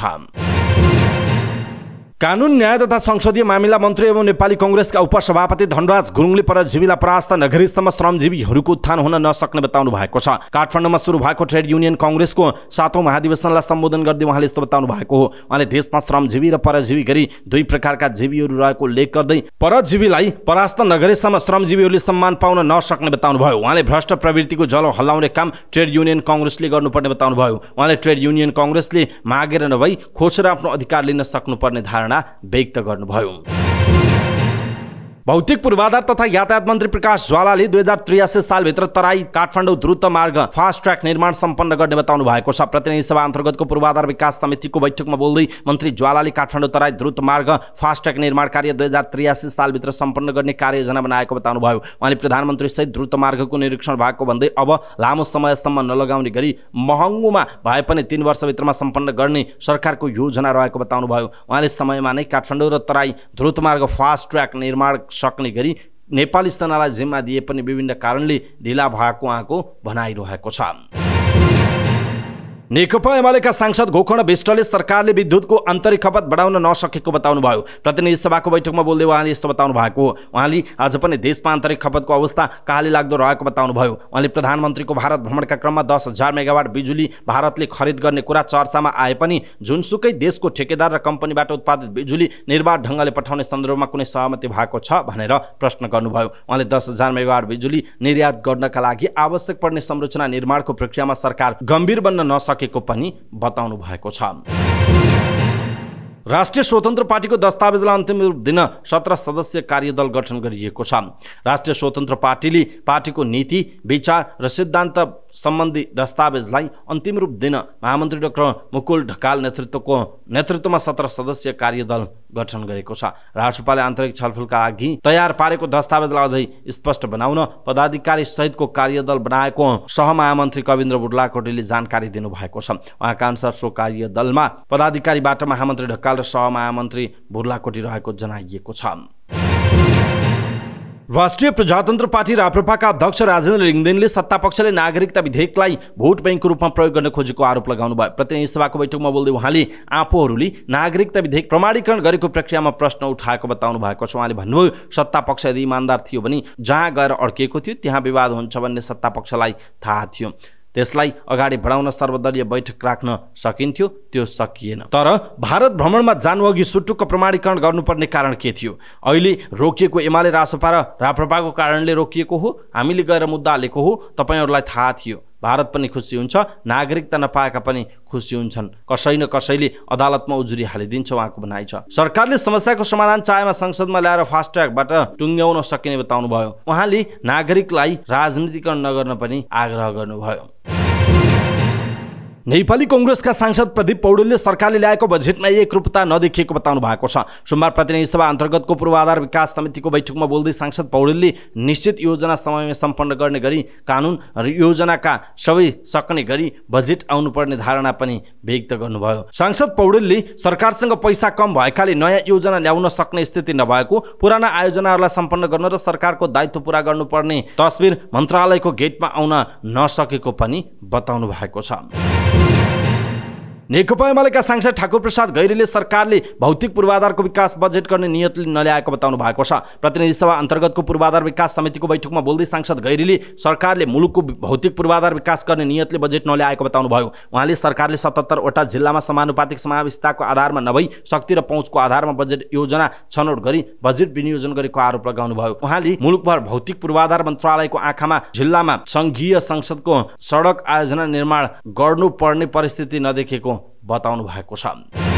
कानुन न्याय तथा संसदीय मामिला मन्त्री एवं नेपाली कङ्ग्रेसका उपसभापति धनराज गुरुङले परजीवीलाई परास्त नगरीसम्म श्रमजीवीहरूको उत्थान हुन नसक्ने बताउनु भएको छ काठमाडौँमा सुरु भएको ट्रेड युनियन कङ्ग्रेसको सातौँ महाधिवेशनलाई सम्बोधन गर्दै उहाँले यस्तो बताउनु भएको हो उहाँले देशमा श्रमजीवी र परजीवी गरी दुई प्रकारका जीवीहरू रहेको उल्लेख गर्दै परजीवीलाई परास्त नगरेसम्म श्रमजीवीहरूले सम्मान पाउन नसक्ने बताउनु भयो उहाँले भ्रष्ट प्रवृत्तिको जल हल्लाउने काम ट्रेड युनियन कङ्ग्रेसले गर्नुपर्ने बताउनुभयो उहाँले ट्रेड युनियन कङ्ग्रेसले मागेर नभई खोसेर आफ्नो अधिकार लिन सक्नुपर्ने धारणा धारणा व्यक्त गर्नुभयो भौतिक पूर्वाधार तथा यातायात मन्त्री प्रकाश ज्वालाले दुई हजार त्रियासी सालभित्र तराई काठमाडौँ द्रुत मार्ग फास्ट ट्र्याक निर्माण सम्पन्न गर्ने बताउनु भएको छ प्रतिनिधि सभा अन्तर्गतको पूर्वाधार विकास समितिको बैठकमा बोल्दै मन्त्री ज्वालाले काठमाडौँ तराई द्रुत मार्ग फास्ट ट्र्याक निर्माण कार्य दुई हजार त्रियासी सालभित्र सम्पन्न गर्ने कार्ययोजना बनाएको बताउनु भयो उहाँले प्रधानमन्त्री सहित द्रुत मार्गको निरीक्षण भएको भन्दै अब लामो समयसम्म नलगाउने गरी महँगोमा भए पनि तिन वर्षभित्रमा सम्पन्न गर्ने सरकारको योजना रहेको बताउनुभयो उहाँले समयमा नै काठमाडौँ र तराई द्रुत मार्ग फास्ट ट्र्याक निर्माण सक्ने गरी नेपाली सेनालाई जिम्मा दिए पनि विभिन्न कारणले ढिला भएको उहाँको भनाइरहेको छ नेकपा एमालेका सांसद गोकर्ण विष्टले सरकारले विद्युतको आन्तरिक खपत बढाउन नसकेको बताउनुभयो प्रतिनिधि सभाको बैठकमा बोल्दै उहाँले यस्तो बताउनु भएको उहाँले आज पनि देशमा आन्तरिक खपतको अवस्था काली लाग्दो रहेको बताउनुभयो उहाँले प्रधानमन्त्रीको भारत भ्रमणका क्रममा दस हजार मेगावाट बिजुली भारतले खरिद गर्ने कुरा चर्चामा आए पनि जुनसुकै देशको ठेकेदार र कम्पनीबाट उत्पादित बिजुली निर्वाध ढङ्गले पठाउने सन्दर्भमा कुनै सहमति भएको छ भनेर प्रश्न गर्नुभयो उहाँले दस हजार मेगावाट बिजुली निर्यात गर्नका लागि आवश्यक पर्ने संरचना निर्माणको प्रक्रियामा सरकार गम्भीर बन्न नसके सकेको पनि बताउनु भएको छ राष्ट्रिय स्वतन्त्र पार्टीको दस्तावेजलाई अन्तिम रूप दिन सत्र सदस्य कार्यदल गठन गरिएको छ राष्ट्रिय स्वतन्त्र पार्टीले पार्टीको नीति विचार र सिद्धान्त सम्बन्धी दस्तावेजलाई अन्तिम रूप दिन महामन्त्री डाक्टर मुकुल ढकाल नेतृत्वको नेतृत्वमा सत्र सदस्यीय कार्यदल गठन गरेको छ राष्ट्रपाले आन्तरिक छलफलका अघि तयार पारेको दस्तावेजलाई अझै स्पष्ट बनाउन पदाधिकारी सहितको कार्यदल बनाएको सहमहामन्त्री कविन्द्र बुर्लाकोटेले जानकारी दिनुभएको छ उहाँका अनुसार सो कार्यदलमा पदाधिकारीबाट महामन्त्री ढकाल र सहमहामन्त्री बुर्लाकोटी रहेको जनाइएको छ राष्ट्रिय प्रजातन्त्र पार्टी राप्रपाका अध्यक्ष राजेन्द्र लिङदेनले सत्तापक्षले नागरिकता विधेयकलाई भोट ब्याङ्कको रूपमा प्रयोग गर्न खोजेको आरोप लगाउनु भयो प्रतिनिधि सभाको बैठकमा बोल्दै उहाँले आफूहरूले नागरिकता विधेयक प्रमाणीकरण गरेको प्रक्रियामा प्रश्न उठाएको बताउनु भएको छ उहाँले भन्नुभयो सत्तापक्ष यदि इमान्दार थियो भने जहाँ गएर अड्किएको थियो त्यहाँ विवाद हुन्छ भन्ने सत्तापक्षलाई थाहा थियो त्यसलाई अगाडि बढाउन सर्वदलीय बैठक राख्न सकिन्थ्यो त्यो सकिएन तर भारत भ्रमणमा जानु अघि सुटुकको प्रमाणीकरण गर्नुपर्ने कारण के थियो अहिले रोकिएको एमाले रासोपा र राप्रपाको कारणले रोकिएको हो हामीले गएर मुद्दा हालेको हो तपाईँहरूलाई थाहा थियो भारत पनि खुसी हुन्छ नागरिकता नपाएका पनि खुसी हुन्छन् कसै न कसैले अदालतमा उजुरी हालिदिन्छ उहाँको भनाइ छ सरकारले समस्याको समाधान चाहेमा संसदमा ल्याएर फास्ट ट्र्याकबाट टुङ्ग्याउन सकिने बताउनुभयो उहाँले नागरिकलाई राजनीतिकरण नगर्न पनि आग्रह गर्नुभयो नेपाली कङ्ग्रेसका सांसद प्रदीप पौडेलले सरकारले ल्याएको बजेटमा एकरूपता नदेखिएको बताउनु भएको छ सोमबार प्रतिनिधि सभा अन्तर्गतको पूर्वाधार विकास समितिको बैठकमा बोल्दै सांसद पौडेलले निश्चित योजना समयमा सम्पन्न गर्ने गरी कानुन र योजनाका सबै सक्ने गरी बजेट आउनुपर्ने धारणा पनि व्यक्त गर्नुभयो सांसद पौडेलले सरकारसँग पैसा कम भएकाले नयाँ योजना ल्याउन सक्ने स्थिति नभएको पुराना आयोजनाहरूलाई सम्पन्न गर्न र सरकारको दायित्व पुरा गर्नुपर्ने तस्विर मन्त्रालयको गेटमा आउन नसकेको पनि बताउनु भएको छ नेकपा एमालेका सांसद ठाकुर प्रसाद गैरीले सरकारले भौतिक पूर्वाधारको विकास बजेट गर्ने नियतले नल्याएको बताउनु भएको छ प्रतिनिधि सभा अन्तर्गतको पूर्वाधार विकास समितिको बैठकमा बोल्दै सांसद गैरीले सरकारले मुलुकको भौतिक पूर्वाधार विकास गर्ने नियतले बजेट नल्याएको बताउनुभयो उहाँले सरकारले सतहत्तरवटा जिल्लामा समानुपातिक समावेशताको आधारमा नभई शक्ति र पहुँचको आधारमा बजेट योजना छनौट गरी बजेट विनियोजन गरेको आरोप लगाउनुभयो उहाँले मुलुकभर भौतिक पूर्वाधार मन्त्रालयको आँखामा जिल्लामा सङ्घीय संसदको सडक आयोजना निर्माण गर्नुपर्ने परिस्थिति नदेखेको बताउनु भएको छ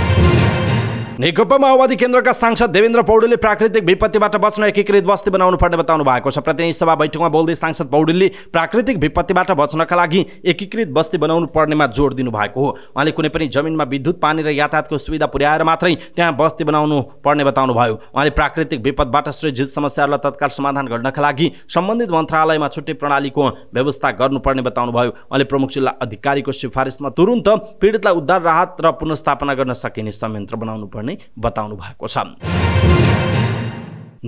नेकपा माओवादी केन्द्रका सांसद देवेन्द्र पौडेलले प्राकृतिक विपत्तिबाट बच्न एकीकृत बस्ती बनाउनु पर्ने बताउनु भएको छ प्रतिनिधि सभा बैठकमा बोल्दै सांसद पौडेलले प्राकृतिक विपत्तिबाट बच्नका लागि एकीकृत बस्ती बनाउनु पर्नेमा जोड दिनु भएको हो उहाँले कुनै पनि जमिनमा विद्युत पानी र यातायातको सुविधा पुर्याएर मात्रै त्यहाँ बस्ती बनाउनु पर्ने बताउनुभयो उहाँले प्राकृतिक विपदबाट सृजित समस्याहरूलाई तत्काल समाधान गर्नका लागि सम्बन्धित मन्त्रालयमा छुट्टै प्रणालीको व्यवस्था गर्नुपर्ने बताउनुभयो उहाँले प्रमुख जिल्ला अधिकारीको सिफारिसमा तुरुन्त पीडितलाई उद्धार राहत र पुनर्स्थापना गर्न सकिने संयन्त्र बनाउनु पर्ने नै बताउनु भएको छ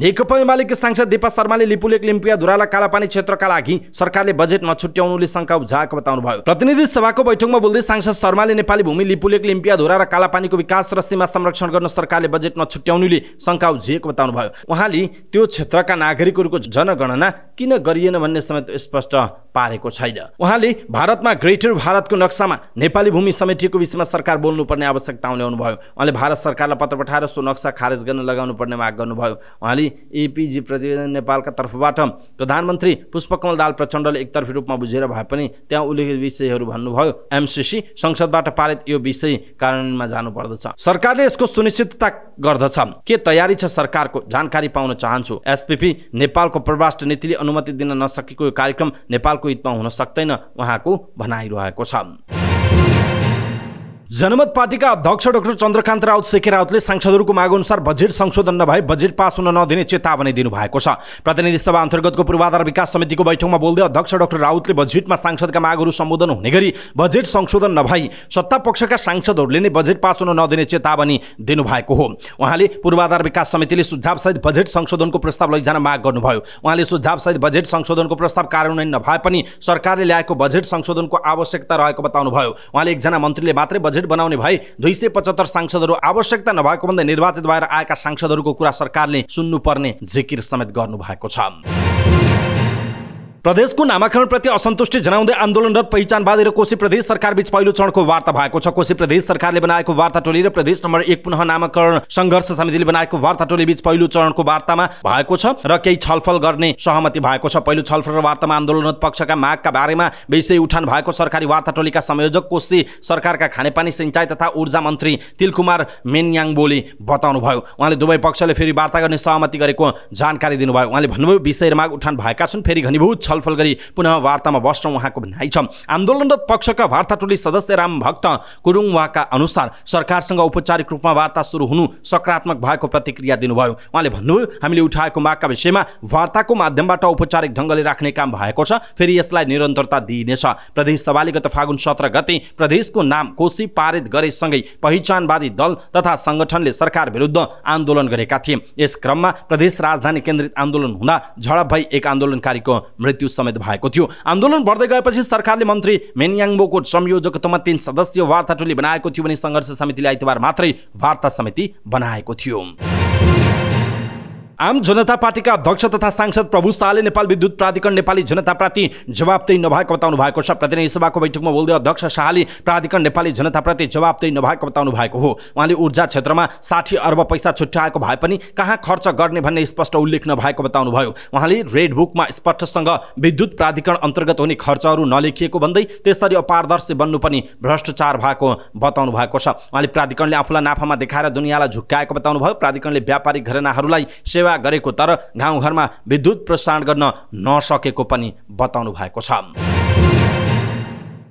नेकपा मालिक सांसद दिपा शर्माले लिपुलेक लिम्पिया धुराला कालापानी क्षेत्रका लागि सरकारले बजेटमा छुट्याउनुले शङ्का उब्जाएको बताउनुभयो प्रतिनिधि सभाको बैठकमा बोल्दै सांसद शर्माले नेपाली भूमि लिपुलेक लिम्पिया धुरा र कालापानीको विकास र सीमा संरक्षण गर्न सरकारले बजेटमा छुट्याउनुले शङ्का उब्जिएको बताउनुभयो उहाँले त्यो क्षेत्रका नागरिकहरूको जनगणना किन गरिएन भन्ने समेत स्पष्ट पारेको छैन उहाँले भारतमा ग्रेटर भारतको नक्सामा नेपाली भूमि समेटिएको विषयमा सरकार बोल्नुपर्ने आवश्यकता हुनुभयो उहाँले भारत सरकारलाई पत्र पठाएर सो नक्सा खारेज गर्न लगाउनु पर्ने माग गर्नुभयो उहाँले प्रभारी एपिजी प्रतिवेदन नेपालका तर्फबाट प्रधानमन्त्री पुष्पकमल दाल प्रचण्डले एकतर्फी रूपमा बुझेर भए पनि त्यहाँ उल्लेखित विषयहरू भन्नुभयो एमसिसी संसदबाट पारित यो विषय कार्यान्वयनमा जानुपर्दछ सरकारले यसको सुनिश्चितता गर्दछ के तयारी छ सरकारको जानकारी पाउन चाहन्छु एसपिपी नेपालको परराष्ट्र नीतिले अनुमति दिन नसकेको यो कार्यक्रम नेपालको हितमा हुन सक्दैन उहाँको भनाइरहेको छ जनमत पार्टीका अध्यक्ष डाक्टर चन्द्रकान्त राउत सेके राउतले सांसदहरूको माग अनुसार बजेट संशोधन नभए बजेट पास हुन नदिने चेतावनी दिनुभएको छ प्रतिनिधि सभा अन्तर्गतको पूर्वाधार विकास समितिको बैठकमा बोल्दै अध्यक्ष डाक्टर राउतले बजेटमा सांसदका मागहरू सम्बोधन हुने गरी बजेट संशोधन नभई सत्ता पक्षका सांसदहरूले नै बजेट पास हुन नदिने चेतावनी दिनुभएको हो उहाँले पूर्वाधार विकास समितिले सुझावसहित बजेट संशोधनको प्रस्ताव लैजान माग गर्नुभयो उहाँले सुझावसहित बजेट संशोधनको प्रस्ताव कार्यान्वयन नभए पनि सरकारले ल्याएको बजेट संशोधनको आवश्यकता रहेको बताउनुभयो उहाँले एकजना मन्त्रीले मात्रै बजेट बजेट बनाउने भए दुई सय पचहत्तर सांसदहरू आवश्यकता नभएको भन्दै निर्वाचित भएर आएका सांसदहरूको कुरा सरकारले सुन्नुपर्ने जिकिर समेत गर्नु भएको छ प्रदेशको नामाकरणप्रति असन्तुष्टि जनाउँदै आन्दोलनरत पहिचानवादी र कोशी प्रदेश सरकार बीच पहिलो चरणको वार्ता भएको छ कोशी प्रदेश सरकारले बनाएको वार्ता टोली र प्रदेश नम्बर एक पुनः नामाकरण सङ्घर्ष समितिले बनाएको वार्ता टोली बीच पहिलो चरणको वार्तामा भएको छ र केही छलफल गर्ने सहमति भएको छ पहिलो छलफल र वार्तामा आन्दोलनरत पक्षका मागका बारेमा विषय उठान भएको सरकारी वार्ता टोलीका संयोजक कोशी सरकारका खानेपानी सिंचाई तथा ऊर्जा मन्त्री तिलकुमार बताउनु बताउनुभयो उहाँले दुवै पक्षले फेरि वार्ता गर्ने सहमति गरेको जानकारी दिनुभयो उहाँले भन्नुभयो विषय र माग उठान भएका छन् फेरि घनीभूत छलफल गरी पुनः वार्तामा बस्न उहाँको भनाइ छ आन्दोलनरत पक्षका वार्ता टोली सदस्य राम भक्त कुरुङवाका अनुसार सरकारसँग औपचारिक रूपमा वार्ता सुरु हुनु सकारात्मक भएको प्रतिक्रिया दिनुभयो उहाँले भन्नुभयो हामीले उठाएको मागका विषयमा वार्ताको माध्यमबाट औपचारिक ढङ्गले राख्ने काम भएको छ फेरि यसलाई निरन्तरता दिइनेछ प्रदेश सभाले गत फागुन सत्र गते प्रदेशको नाम कोशी पारित गरेसँगै पहिचानवादी दल तथा सङ्गठनले सरकार विरुद्ध आन्दोलन गरेका थिए यस क्रममा प्रदेश राजधानी केन्द्रित आन्दोलन हुँदा झडप भई एक आन्दोलनकारीको मृत्यु मृत्यु समेत भएको थियो आन्दोलन बढ्दै गएपछि सरकारले मन्त्री मेनयाङबोको संयोजकत्वमा तीन सदस्य वार्ता टोली बनाएको थियो भने सङ्घर्ष समितिले आइतबार मात्रै वार्ता समिति बनाएको थियो आम जनता पार्टीका अध्यक्ष तथा सांसद प्रभु शाहले नेपाल विद्युत प्राधिकरण नेपाली जनताप्रति जवाबदेही नभएको बताउनु भएको छ प्रतिनिधि सभाको बैठकमा बोल्दै अध्यक्ष शाहले प्राधिकरण नेपाली जनताप्रति जवाबदेही नभएको बताउनु भएको हो उहाँले ऊर्जा क्षेत्रमा साठी अर्ब पैसा छुट्याएको भए पनि कहाँ खर्च गर्ने भन्ने स्पष्ट उल्लेख नभएको बताउनुभयो उहाँले रेड बुकमा स्पष्टसँग विद्युत प्राधिकरण अन्तर्गत हुने खर्चहरू नलेखिएको भन्दै त्यसरी अपारदर्शी बन्नु पनि भ्रष्टाचार भएको बताउनु भएको छ उहाँले प्राधिकरणले आफूलाई नाफामा देखाएर दुनियाँलाई झुक्काएको बताउनु भयो प्राधिकरणले व्यापारिक घरनाहरूलाई सेवा सेवा गरेको तर गाउँघरमा विद्युत प्रसारण गर्न नसकेको पनि बताउनु भएको छ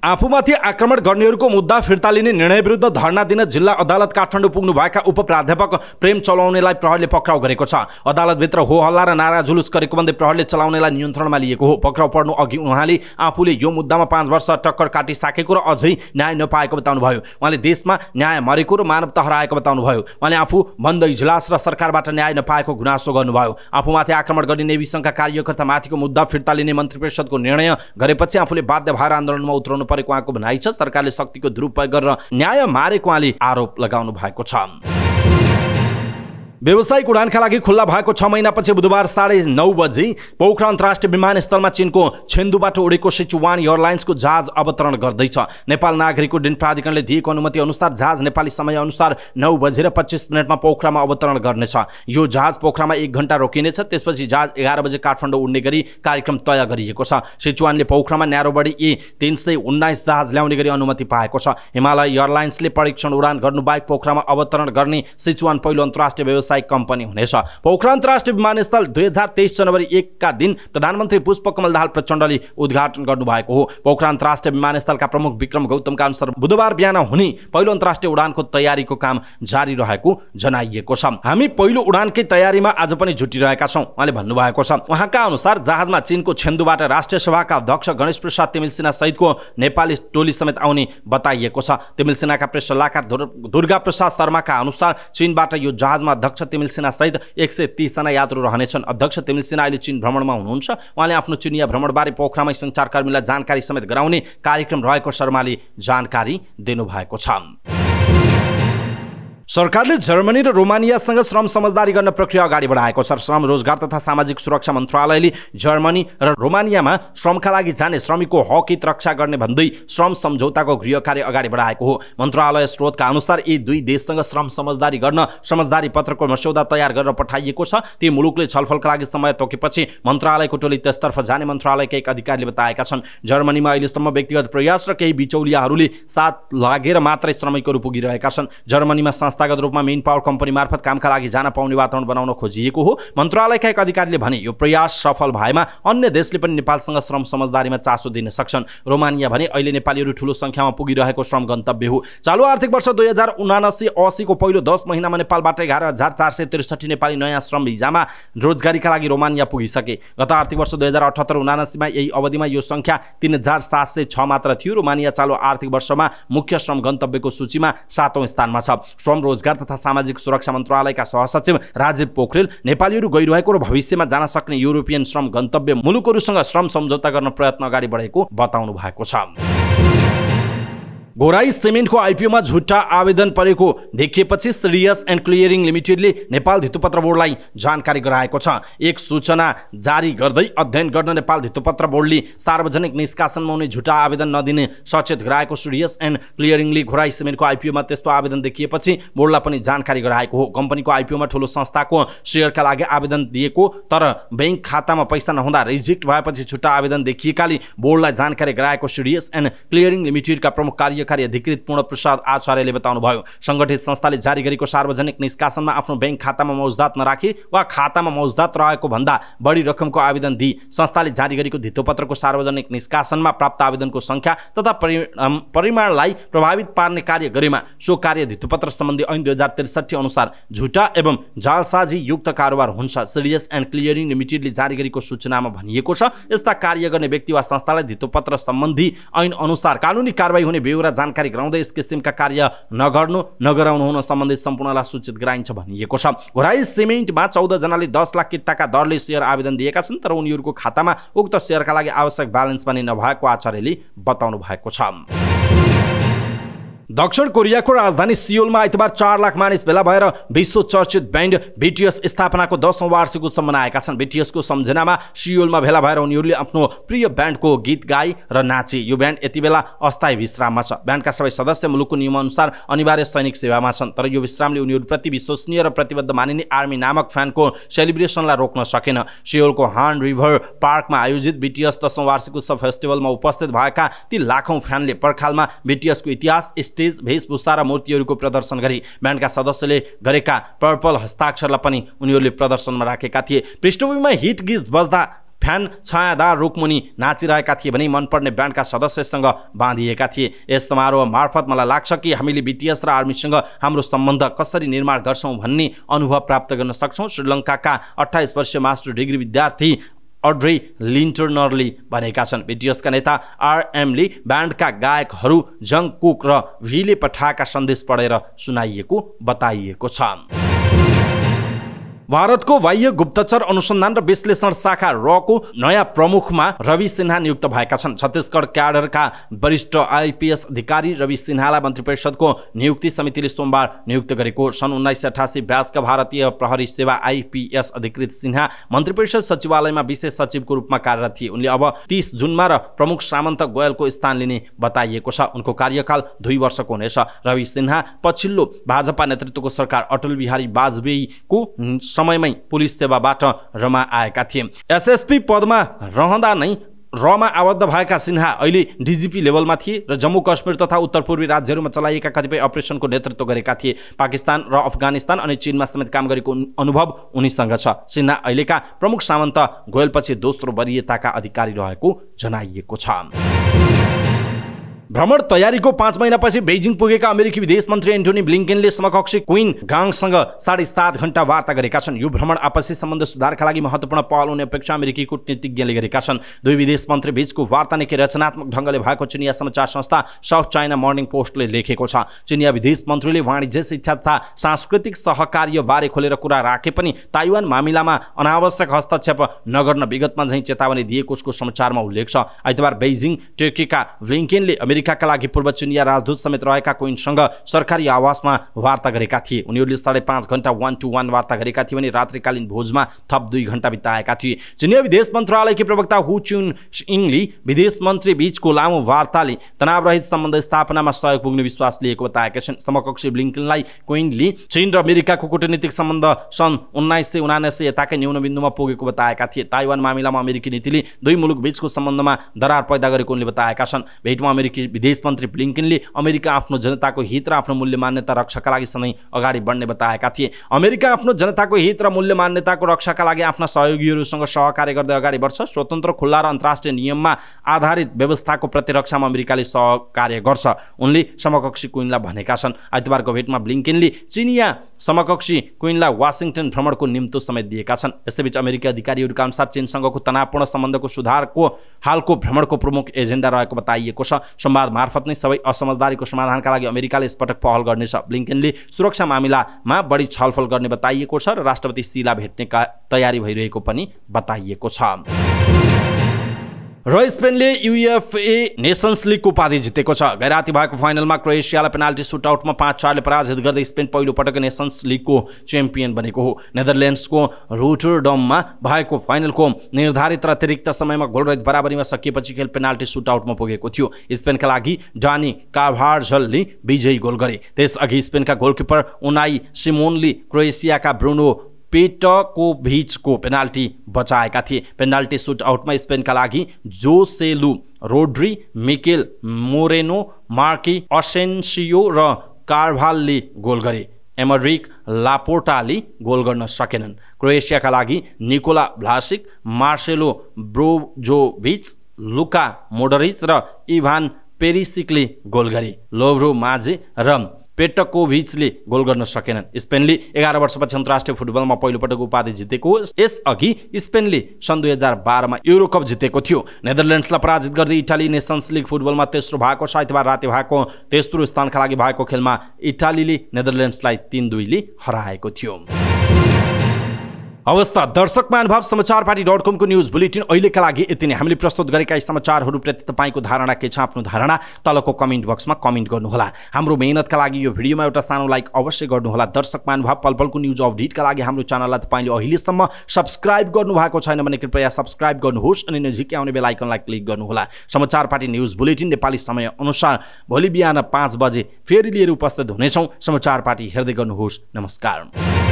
आफूमाथि आक्रमण गर्नेहरूको मुद्दा फिर्ता लिने निर्णय विरुद्ध धरना दिन जिल्ला अदालत काठमाडौँ पुग्नुभएका उप प्राध्यापक प्रेम चलाउनेलाई प्रहरले पक्राउ गरेको छ अदालतभित्र हो हल्ला र नारा जुलुस गरेको भन्दै प्रहरले चलाउनेलाई नियन्त्रणमा लिएको हो पक्राउ पर्नु अघि उहाँले आफूले यो मुद्दामा पाँच वर्ष टक्कर काटिसकेको र अझै न्याय नपाएको बताउनुभयो उहाँले देशमा न्याय मरेको र मानवता हराएको बताउनुभयो उहाँले आफू बन्द इजलास र सरकारबाट न्याय नपाएको गुनासो गर्नुभयो आफूमाथि आक्रमण गर्ने नेवी सङ्घका कार्यकर्तामाथिको मुद्दा फिर्ता लिने मन्त्री परिषदको निर्णय गरेपछि आफूले बाध्य भएर आन्दोलनमा उत्रनु परेको उहाँको भनाइ छ सरकारले शक्तिको दुरुपयोग गरेर न्याय मारेको उहाँले आरोप लगाउनु भएको छ व्यावसायिक उडानका लागि खुल्ला भएको छ महिनापछि बुधबार साढे नौ बजी पोखरा अन्तर्राष्ट्रिय विमानस्थलमा चिनको छेन्दुबाट उडेको सिचुवान एयरलाइन्सको जहाज अवतरण गर्दैछ नेपाल नागरिक उड्डयन प्राधिकरणले दिएको अनुमति अनुसार जहाज नेपाली समयअनुसार नौ बजेर पच्चिस मिनटमा पोखरामा अवतरण गर्नेछ यो जहाज पोखरामा एक घन्टा रोकिनेछ त्यसपछि जहाज एघार बजे काठमाडौँ उड्ने गरी कार्यक्रम तय गरिएको छ सिचुवानले पोखरामा न्यारोबडी ए तिन सय उन्नाइस जहाज ल्याउने गरी अनुमति पाएको छ हिमालय एयरलाइन्सले परीक्षण उडान गर्नु पोखरामा अवतरण गर्ने सिचुवान पहिलो अन्तर्राष्ट्रिय व्यवसाय व्यावसायिक कम्पनी हुनेछ पोखरा अन्तर्राष्ट्रिय विमानस्थल दुई हजार तेइस जनवरी एकका दिन प्रधानमन्त्री पुष्पकमल दाहाल प्रचण्डले उद्घाटन गर्नुभएको हो पोखरा अन्तर्राष्ट्रिय विमानस्थलका प्रमुख विक्रम गौतमका अनुसार बुधबार बिहान हुने पहिलो अन्तर्राष्ट्रिय उडानको तयारीको काम जारी रहेको जनाइएको छ हामी पहिलो उडानकै तयारीमा आज पनि जुटिरहेका छौँ उहाँले भन्नुभएको छ उहाँका अनुसार जहाजमा चिनको छेन्दुबाट राष्ट्रिय सभाका अध्यक्ष गणेश प्रसाद तिमिल सिन्हा सहितको नेपाली टोली समेत आउने बताइएको छ तिमिल सिन्हाका प्रेस सल्लाहकार दुर्गा प्रसाद शर्माका अनुसार चिनबाट यो जहाजमा अध्यक्ष अध्यक्ष तिमिल सहित एक सय तिसजना यात्रु रहनेछन् अध्यक्ष तिमिल सिन्हा अहिले चिन भ्रमणमा हुनुहुन्छ उहाँले आफ्नो चिनिया भ्रमणबारे पोखरामै सञ्चारकर्मीलाई जानकारी समेत गराउने कार्यक्रम रहेको शर्माले जानकारी दिनुभएको छ सरकारले जर्मनी र रोमानियासँग श्रम समझदारी गर्न प्रक्रिया अगाडि बढाएको छ श्रम रोजगार तथा सामाजिक सुरक्षा मन्त्रालयले जर्मनी र रोमानियामा श्रमका लागि जाने श्रमिकको हक हित रक्षा गर्ने भन्दै श्रम सम्झौताको गृह कार्य अगाडि बढाएको हो मन्त्रालय स्रोतका अनुसार यी दुई देशसँग श्रम समझदारी गर्न समझदारी पत्रको मस्यौदा तयार गरेर पठाइएको छ ती मुलुकले छलफलका लागि समय तोकेपछि मन्त्रालयको टोली त्यसतर्फ जाने मन्त्रालयका एक अधिकारीले बताएका छन् जर्मनीमा अहिलेसम्म व्यक्तिगत प्रयास र केही बिचौलियाहरूले साथ लागेर मात्रै श्रमिकहरू पुगिरहेका छन् जर्मनीमा संस्थागत रूपमा मेन पावर कम्पनी मार्फत कामका लागि जान पाउने वातावरण बनाउन खोजिएको हो मन्त्रालयका एक अधिकारीले भने यो प्रयास सफल भएमा अन्य देशले पनि नेपालसँग श्रम समझदारीमा चासो दिन सक्छन् रोमानिया भने अहिले नेपालीहरू ठुलो सङ्ख्यामा पुगिरहेको श्रम गन्तव्य हो चालु आर्थिक वर्ष दुई हजार उनासी असीको पहिलो दस महिनामा नेपालबाट एघार हजार चार सय त्रिसठी नेपाली नयाँ श्रम भिजामा रोजगारीका लागि रोमानिया पुगिसके गत आर्थिक वर्ष दुई हजार अठहत्तर उनासीमा यही अवधिमा यो सङ्ख्या तिन हजार सात सय छ मात्र थियो रोमानिया चालु आर्थिक वर्षमा मुख्य श्रम गन्तव्यको सूचीमा सातौँ स्थानमा छ श्रम रोजगार तथा सामाजिक सुरक्षा मन्त्रालयका सहसचिव राजीव पोखरेल नेपालीहरू गइरहेको र भविष्यमा जान सक्ने युरोपियन श्रम गन्तव्य मुलुकहरूसँग श्रम सम्झौता गर्न प्रयत्न अगाडि बढेको बताउनु भएको छ घोराई सिमेन्टको आइपिओमा झुट्टा आवेदन परेको देखिएपछि सिडिएस एन्ड क्लियरिङ लिमिटेडले नेपाल धितुपत्र बोर्डलाई जानकारी गराएको छ एक सूचना जारी गर्दै अध्ययन गर्न नेपाल धितुपत्र बोर्डले सार्वजनिक निष्कासनमा हुने झुट्टा आवेदन नदिने सचेत गराएको सिडिएस एन्ड क्लियरिङले घोराई सिमेन्टको आइपिओमा त्यस्तो आवेदन देखिएपछि बोर्डलाई पनि जानकारी गराएको हो कम्पनीको आइपिओमा ठुलो संस्थाको सेयरका लागि आवेदन दिएको तर ब्याङ्क खातामा पैसा नहुँदा रिजेक्ट भएपछि छुट्टा आवेदन देखिएकाले बोर्डलाई जानकारी गराएको सिडिएस एन्ड क्लियरिङ लिमिटेडका प्रमुख कार्य कार्य अधिकृत पूर्णप्रसाद आचार्यले बताउनुभयो सङ्गठित संस्थाले जारी गरेको सार्वजनिक निष्कासनमा आफ्नो ब्याङ्क खातामा मौजदात नराखी वा खातामा मौजदात रहेको भन्दा बढी रकमको आवेदन दिई संस्थाले जारी गरेको धितोपत्रको सार्वजनिक निष्कासनमा प्राप्त आवेदनको सङ्ख्या तथा परिमाणलाई प्रभावित पार्ने कार्य गरेमा सो कार्य धितोपत्र सम्बन्धी ऐन दुई हजार त्रिसठी अनुसार झुटा एवं जालसाजी युक्त कारोबार हुन्छ सिरियस एन्ड क्लियरिङ लिमिटेडले जारी गरेको सूचनामा भनिएको छ यस्ता कार्य गर्ने व्यक्ति वा संस्थालाई धितोपत्र सम्बन्धी ऐन अनुसार कानुनी कारवाही हुने बेहोरा जानकारी गराउँदै यस किसिमका कार्य नगर्नु नगराउनु हुन सम्बन्धित सम्पूर्णलाई सूचित गराइन्छ भनिएको छ घोराई सिमेन्टमा चौधजनाले दस लाख किट्टाका दरले सेयर आवेदन दिएका छन् तर उनीहरूको खातामा उक्त सेयरका लागि आवश्यक ब्यालेन्स पनि नभएको आचार्यले बताउनु भएको छ दक्षिण कोरियाको राजधानी सियोलमा आइतबार चार लाख मानिस भेला भएर विश्व चर्चित ब्यान्ड बिटिएस स्थापनाको दसौँ वार्षिक उत्सव मनाएका छन् बिटिएसको सम्झनामा सियोलमा भेला भएर उनीहरूले आफ्नो प्रिय ब्यान्डको गीत गाई र नाचे यो ब्यान्ड यति बेला अस्थायी विश्राममा छ ब्यान्डका सबै सदस्य मुलुकको नियमअनुसार अनिवार्य सैनिक सेवामा छन् तर यो विश्रामले उनीहरूप्रति विश्वसनीय र प्रतिबद्ध मानिने आर्मी नामक फ्यानको सेलिब्रेसनलाई रोक्न सकेन सियोलको हान रिभर पार्कमा आयोजित बिटिएस दसौँ वार्षिक उत्सव फेस्टिभलमा उपस्थित भएका ती लाखौँ फ्यानले पर्खालमा बिटिएसको इतिहास स्टेज भेषभूषा र मूर्तिहरूको प्रदर्शन गरी ब्यान्डका सदस्यले गरेका पर्पल हस्ताक्षरलाई पनि उनीहरूले प्रदर्शनमा राखेका थिए पृष्ठभूमिमा हिट गीत बज्दा फ्यान छायादार रुखमुनि नाचिरहेका थिए भने मनपर्ने ब्यान्डका सदस्यसँग बाँधिएका थिए यस समारोह मार्फत मलाई लाग्छ कि हामीले बिटिएस र आर्मीसँग हाम्रो सम्बन्ध कसरी निर्माण गर्छौँ भन्ने अनुभव प्राप्त गर्न सक्छौँ श्रीलङ्काका अठाइस वर्षीय मास्टर डिग्री विद्यार्थी अड्री लिन्टर्नरले भनेका छन् बिटिएसका नेता आरएमले ब्यान्डका गायकहरू जङ कुक र भीले पठाएका सन्देश पढेर सुनाइएको बताइएको छ भारतको बाह्य गुप्तचर अनुसन्धान र विश्लेषण शाखा रको नयाँ प्रमुखमा रवि सिन्हा नियुक्त भएका छन् छत्तिसगढ क्याडरका वरिष्ठ आइपिएस अधिकारी रवि सिन्हालाई मन्त्री परिषदको नियुक्ति समितिले सोमबार नियुक्त गरेको सन् उन्नाइस सय अठासी ब्याजका भारतीय प्रहरी सेवा आइपिएस अधिकृत सिन्हा मन्त्री परिषद सचिवालयमा विशेष सचिवको रूपमा कार्यरत थिए उनले अब तिस जुनमा र प्रमुख सामन्त गोयलको स्थान लिने बताइएको छ उनको कार्यकाल दुई वर्षको हुनेछ रवि सिन्हा पछिल्लो भाजपा नेतृत्वको सरकार अटल बिहारी वाजपेयीको समयमै पुलिस सेवाबाट रमा आएका थिए एसएसपी पदमा रहँदा नै रमा आबद्ध भएका सिन्हा अहिले डिजिपी लेभलमा थिए र जम्मू कश्मीर तथा उत्तर पूर्वी राज्यहरूमा चलाइएका कतिपय अपरेसनको नेतृत्व गरेका थिए पाकिस्तान र अफगानिस्तान अनि चिनमा समेत काम गरेको अनुभव उनीसँग छ सिन्हा अहिलेका प्रमुख सामन्त गोयलपछि दोस्रो वरियताका अधिकारी रहेको जनाइएको छ भ्रमण तयारीको पाँच महिनापछि बेजिङ पुगेका अमेरिकी विदेश मन्त्री एन्टोनी ब्लिङ्केनले समकक्षी क्विन गाङसँग साढे सात घन्टा वार्ता गरेका छन् यो भ्रमण आपसी सम्बन्ध सुधारका लागि महत्त्वपूर्ण पहल हुने अपेक्षा अमेरिकी कूटनीतिज्ञले गरेका छन् दुई विदेश मन्त्री बीचको वार्ता निकै रचनात्मक ढङ्गले भएको चिनिया समाचार संस्था साउथ चाइना मर्निङ पोस्टले लेखेको छ चिनिया विदेश मन्त्रीले वाणिज्य शिक्षा तथा सांस्कृतिक सहकार्यबारे खोलेर कुरा राखे पनि ताइवान मामिलामा अनावश्यक हस्तक्षेप नगर्न विगतमा झैँ चेतावनी दिएको उसको समाचारमा उल्लेख छ आइतबार बेजिङ टेकेका ब्लिङ्केनले अमेरिकाका लागि पूर्व चिनिया राजदूत समेत रहेका कोइनसँग सरकारी आवासमा वार्ता गरेका थिए उनीहरूले साढे पाँच घन्टा वान टू वान वार्ता गरेका थिए भने रात्रिकालीन भोजमा थप दुई घन्टा बिताएका थिए चिनिया विदेश मन्त्रालयकी प्रवक्ता हु चुन इङले विदेश मन्त्री बीचको लामो वार्ताले तनावरहित सम्बन्ध स्थापनामा सहयोग पुग्ने विश्वास लिएको बताएका छन् समकक्षी ब्लिङ्कनलाई कोइनले चीन र अमेरिकाको कूटनीतिक सम्बन्ध सन् उन्नाइस सय उनासी यताकै न्यूनबिन्दुमा पुगेको बताएका थिए ताइवान मामिलामा अमेरिकी नीतिले दुई मुलुक बीचको सम्बन्धमा दरार पैदा गरेको उनले बताएका छन् भेटमा अमेरिकी अमेरिकी विदेश मन्त्री ब्लिङ्कनले अमेरिका आफ्नो जनताको हित र आफ्नो मूल्य मान्यता रक्षाका लागि सधैँ अगाडि बढ्ने बताएका थिए अमेरिका आफ्नो जनताको हित र मूल्य मान्यताको रक्षाका लागि आफ्ना सहयोगीहरूसँग सहकार्य गर्दै अगाडि बढ्छ स्वतन्त्र खुल्ला र अन्तर्राष्ट्रिय नियममा आधारित व्यवस्थाको प्रतिरक्षामा अमेरिकाले सहकार्य गर्छ उनले समकक्षी कुइनलाई भनेका छन् आइतबारको भेटमा ब्लिङ्कनले चिनिया समकक्षी कुइनलाई वासिङटन भ्रमणको निम्तो समेत दिएका छन् यसैबीच अमेरिकी अधिकारीहरूका अनुसार चिनसँगको तनावपूर्ण सम्बन्धको सुधारको हालको भ्रमणको प्रमुख एजेन्डा रहेको बताइएको छ संवाद मार्फत नै सबै असमझदारीको समाधानका लागि अमेरिकाले यसपटक पहल गर्नेछ ब्लिङ्केनले सुरक्षा मामिलामा बढी छलफल गर्ने बताइएको छ र राष्ट्रपति सिला भेट्ने तयारी भइरहेको पनि बताइएको छ र स्पेनले युएफए नेसन्स लिगको उपाधि जितेको छ गैराती भएको फाइनलमा क्रोएसियालाई पेनाल्टी सुट आउटमा पाँच चारले पराजित गर्दै स्पेन पहिलोपटक नेसन्स लिगको च्याम्पियन बनेको हो नेदरल्यान्ड्सको रुटरडममा भएको फाइनलको निर्धारित र अतिरिक्त समयमा गोलरहित बराबरीमा सकिएपछि खेल पेनाल्टी सुट आउटमा पुगेको थियो स्पेनका लागि डानी काभार्जलले विजयी गोल गरे त्यसअघि स्पेनका गोलकिपर उनाई सिमोनले क्रोएसियाका ब्रुनो पेटकोभिचको पेनाल्टी बचाएका थिए पेनाल्टी सुट आउटमा स्पेनका लागि Joselu Rodri Mikel Moreno Marco Asensio र कार्भालले गोल गरे एमरिक लापोर्टाले गोल गर्न सकेनन् क्रोएसियाका लागि निकोला भ्लासिक मार्सेलो ब्रोजोभिच लुका मोडरिच र इभान पेरिसिकले गोल गरे लोभ्रो माझे र पेटकोभिचले गोल गर्न सकेनन् स्पेनले एघार वर्षपछि अन्तर्राष्ट्रिय फुटबलमा पहिलोपटक उपाधि जितेको यसअघि स्पेनले सन् दुई हजार बाह्रमा युरोकप जितेको थियो नेदरल्यान्ड्सलाई पराजित गर्दै इटाली नेसन्स लिग फुटबलमा तेस्रो भएको आइतबार राति भएको तेस्रो स्थानका लागि भएको खेलमा इटालीले नेदरल्यान्ड्सलाई तिन दुईले हराएको थियो अवस्था दर्शक महानुभाव समाचार पार्टी डट कमको न्युज बुलेटिन अहिलेका लागि यति नै हामीले प्रस्तुत गरेका समाचारहरूप्रति तपाईँको धारणा के छ आफ्नो धारणा तलको कमेन्ट बक्समा कमेन्ट गर्नुहोला हाम्रो मेहनतका लागि यो भिडियोमा एउटा सानो लाइक अवश्य गर्नुहोला दर्शक महानुभाव पलपलको न्युज अपडेटका लागि हाम्रो च्यानललाई तपाईँले अहिलेसम्म सब्सक्राइब गर्नुभएको छैन भने कृपया सब्सक्राइब गर्नुहोस् अनि नजिकै आउने बेलायकनलाई क्लिक गर्नुहोला समाचार पार्टी न्युज बुलेटिन नेपाली समयअनुसार भोलि बिहान पाँच बजे फेरि लिएर उपस्थित हुनेछौँ समाचार पार्टी हेर्दै गर्नुहोस् नमस्कार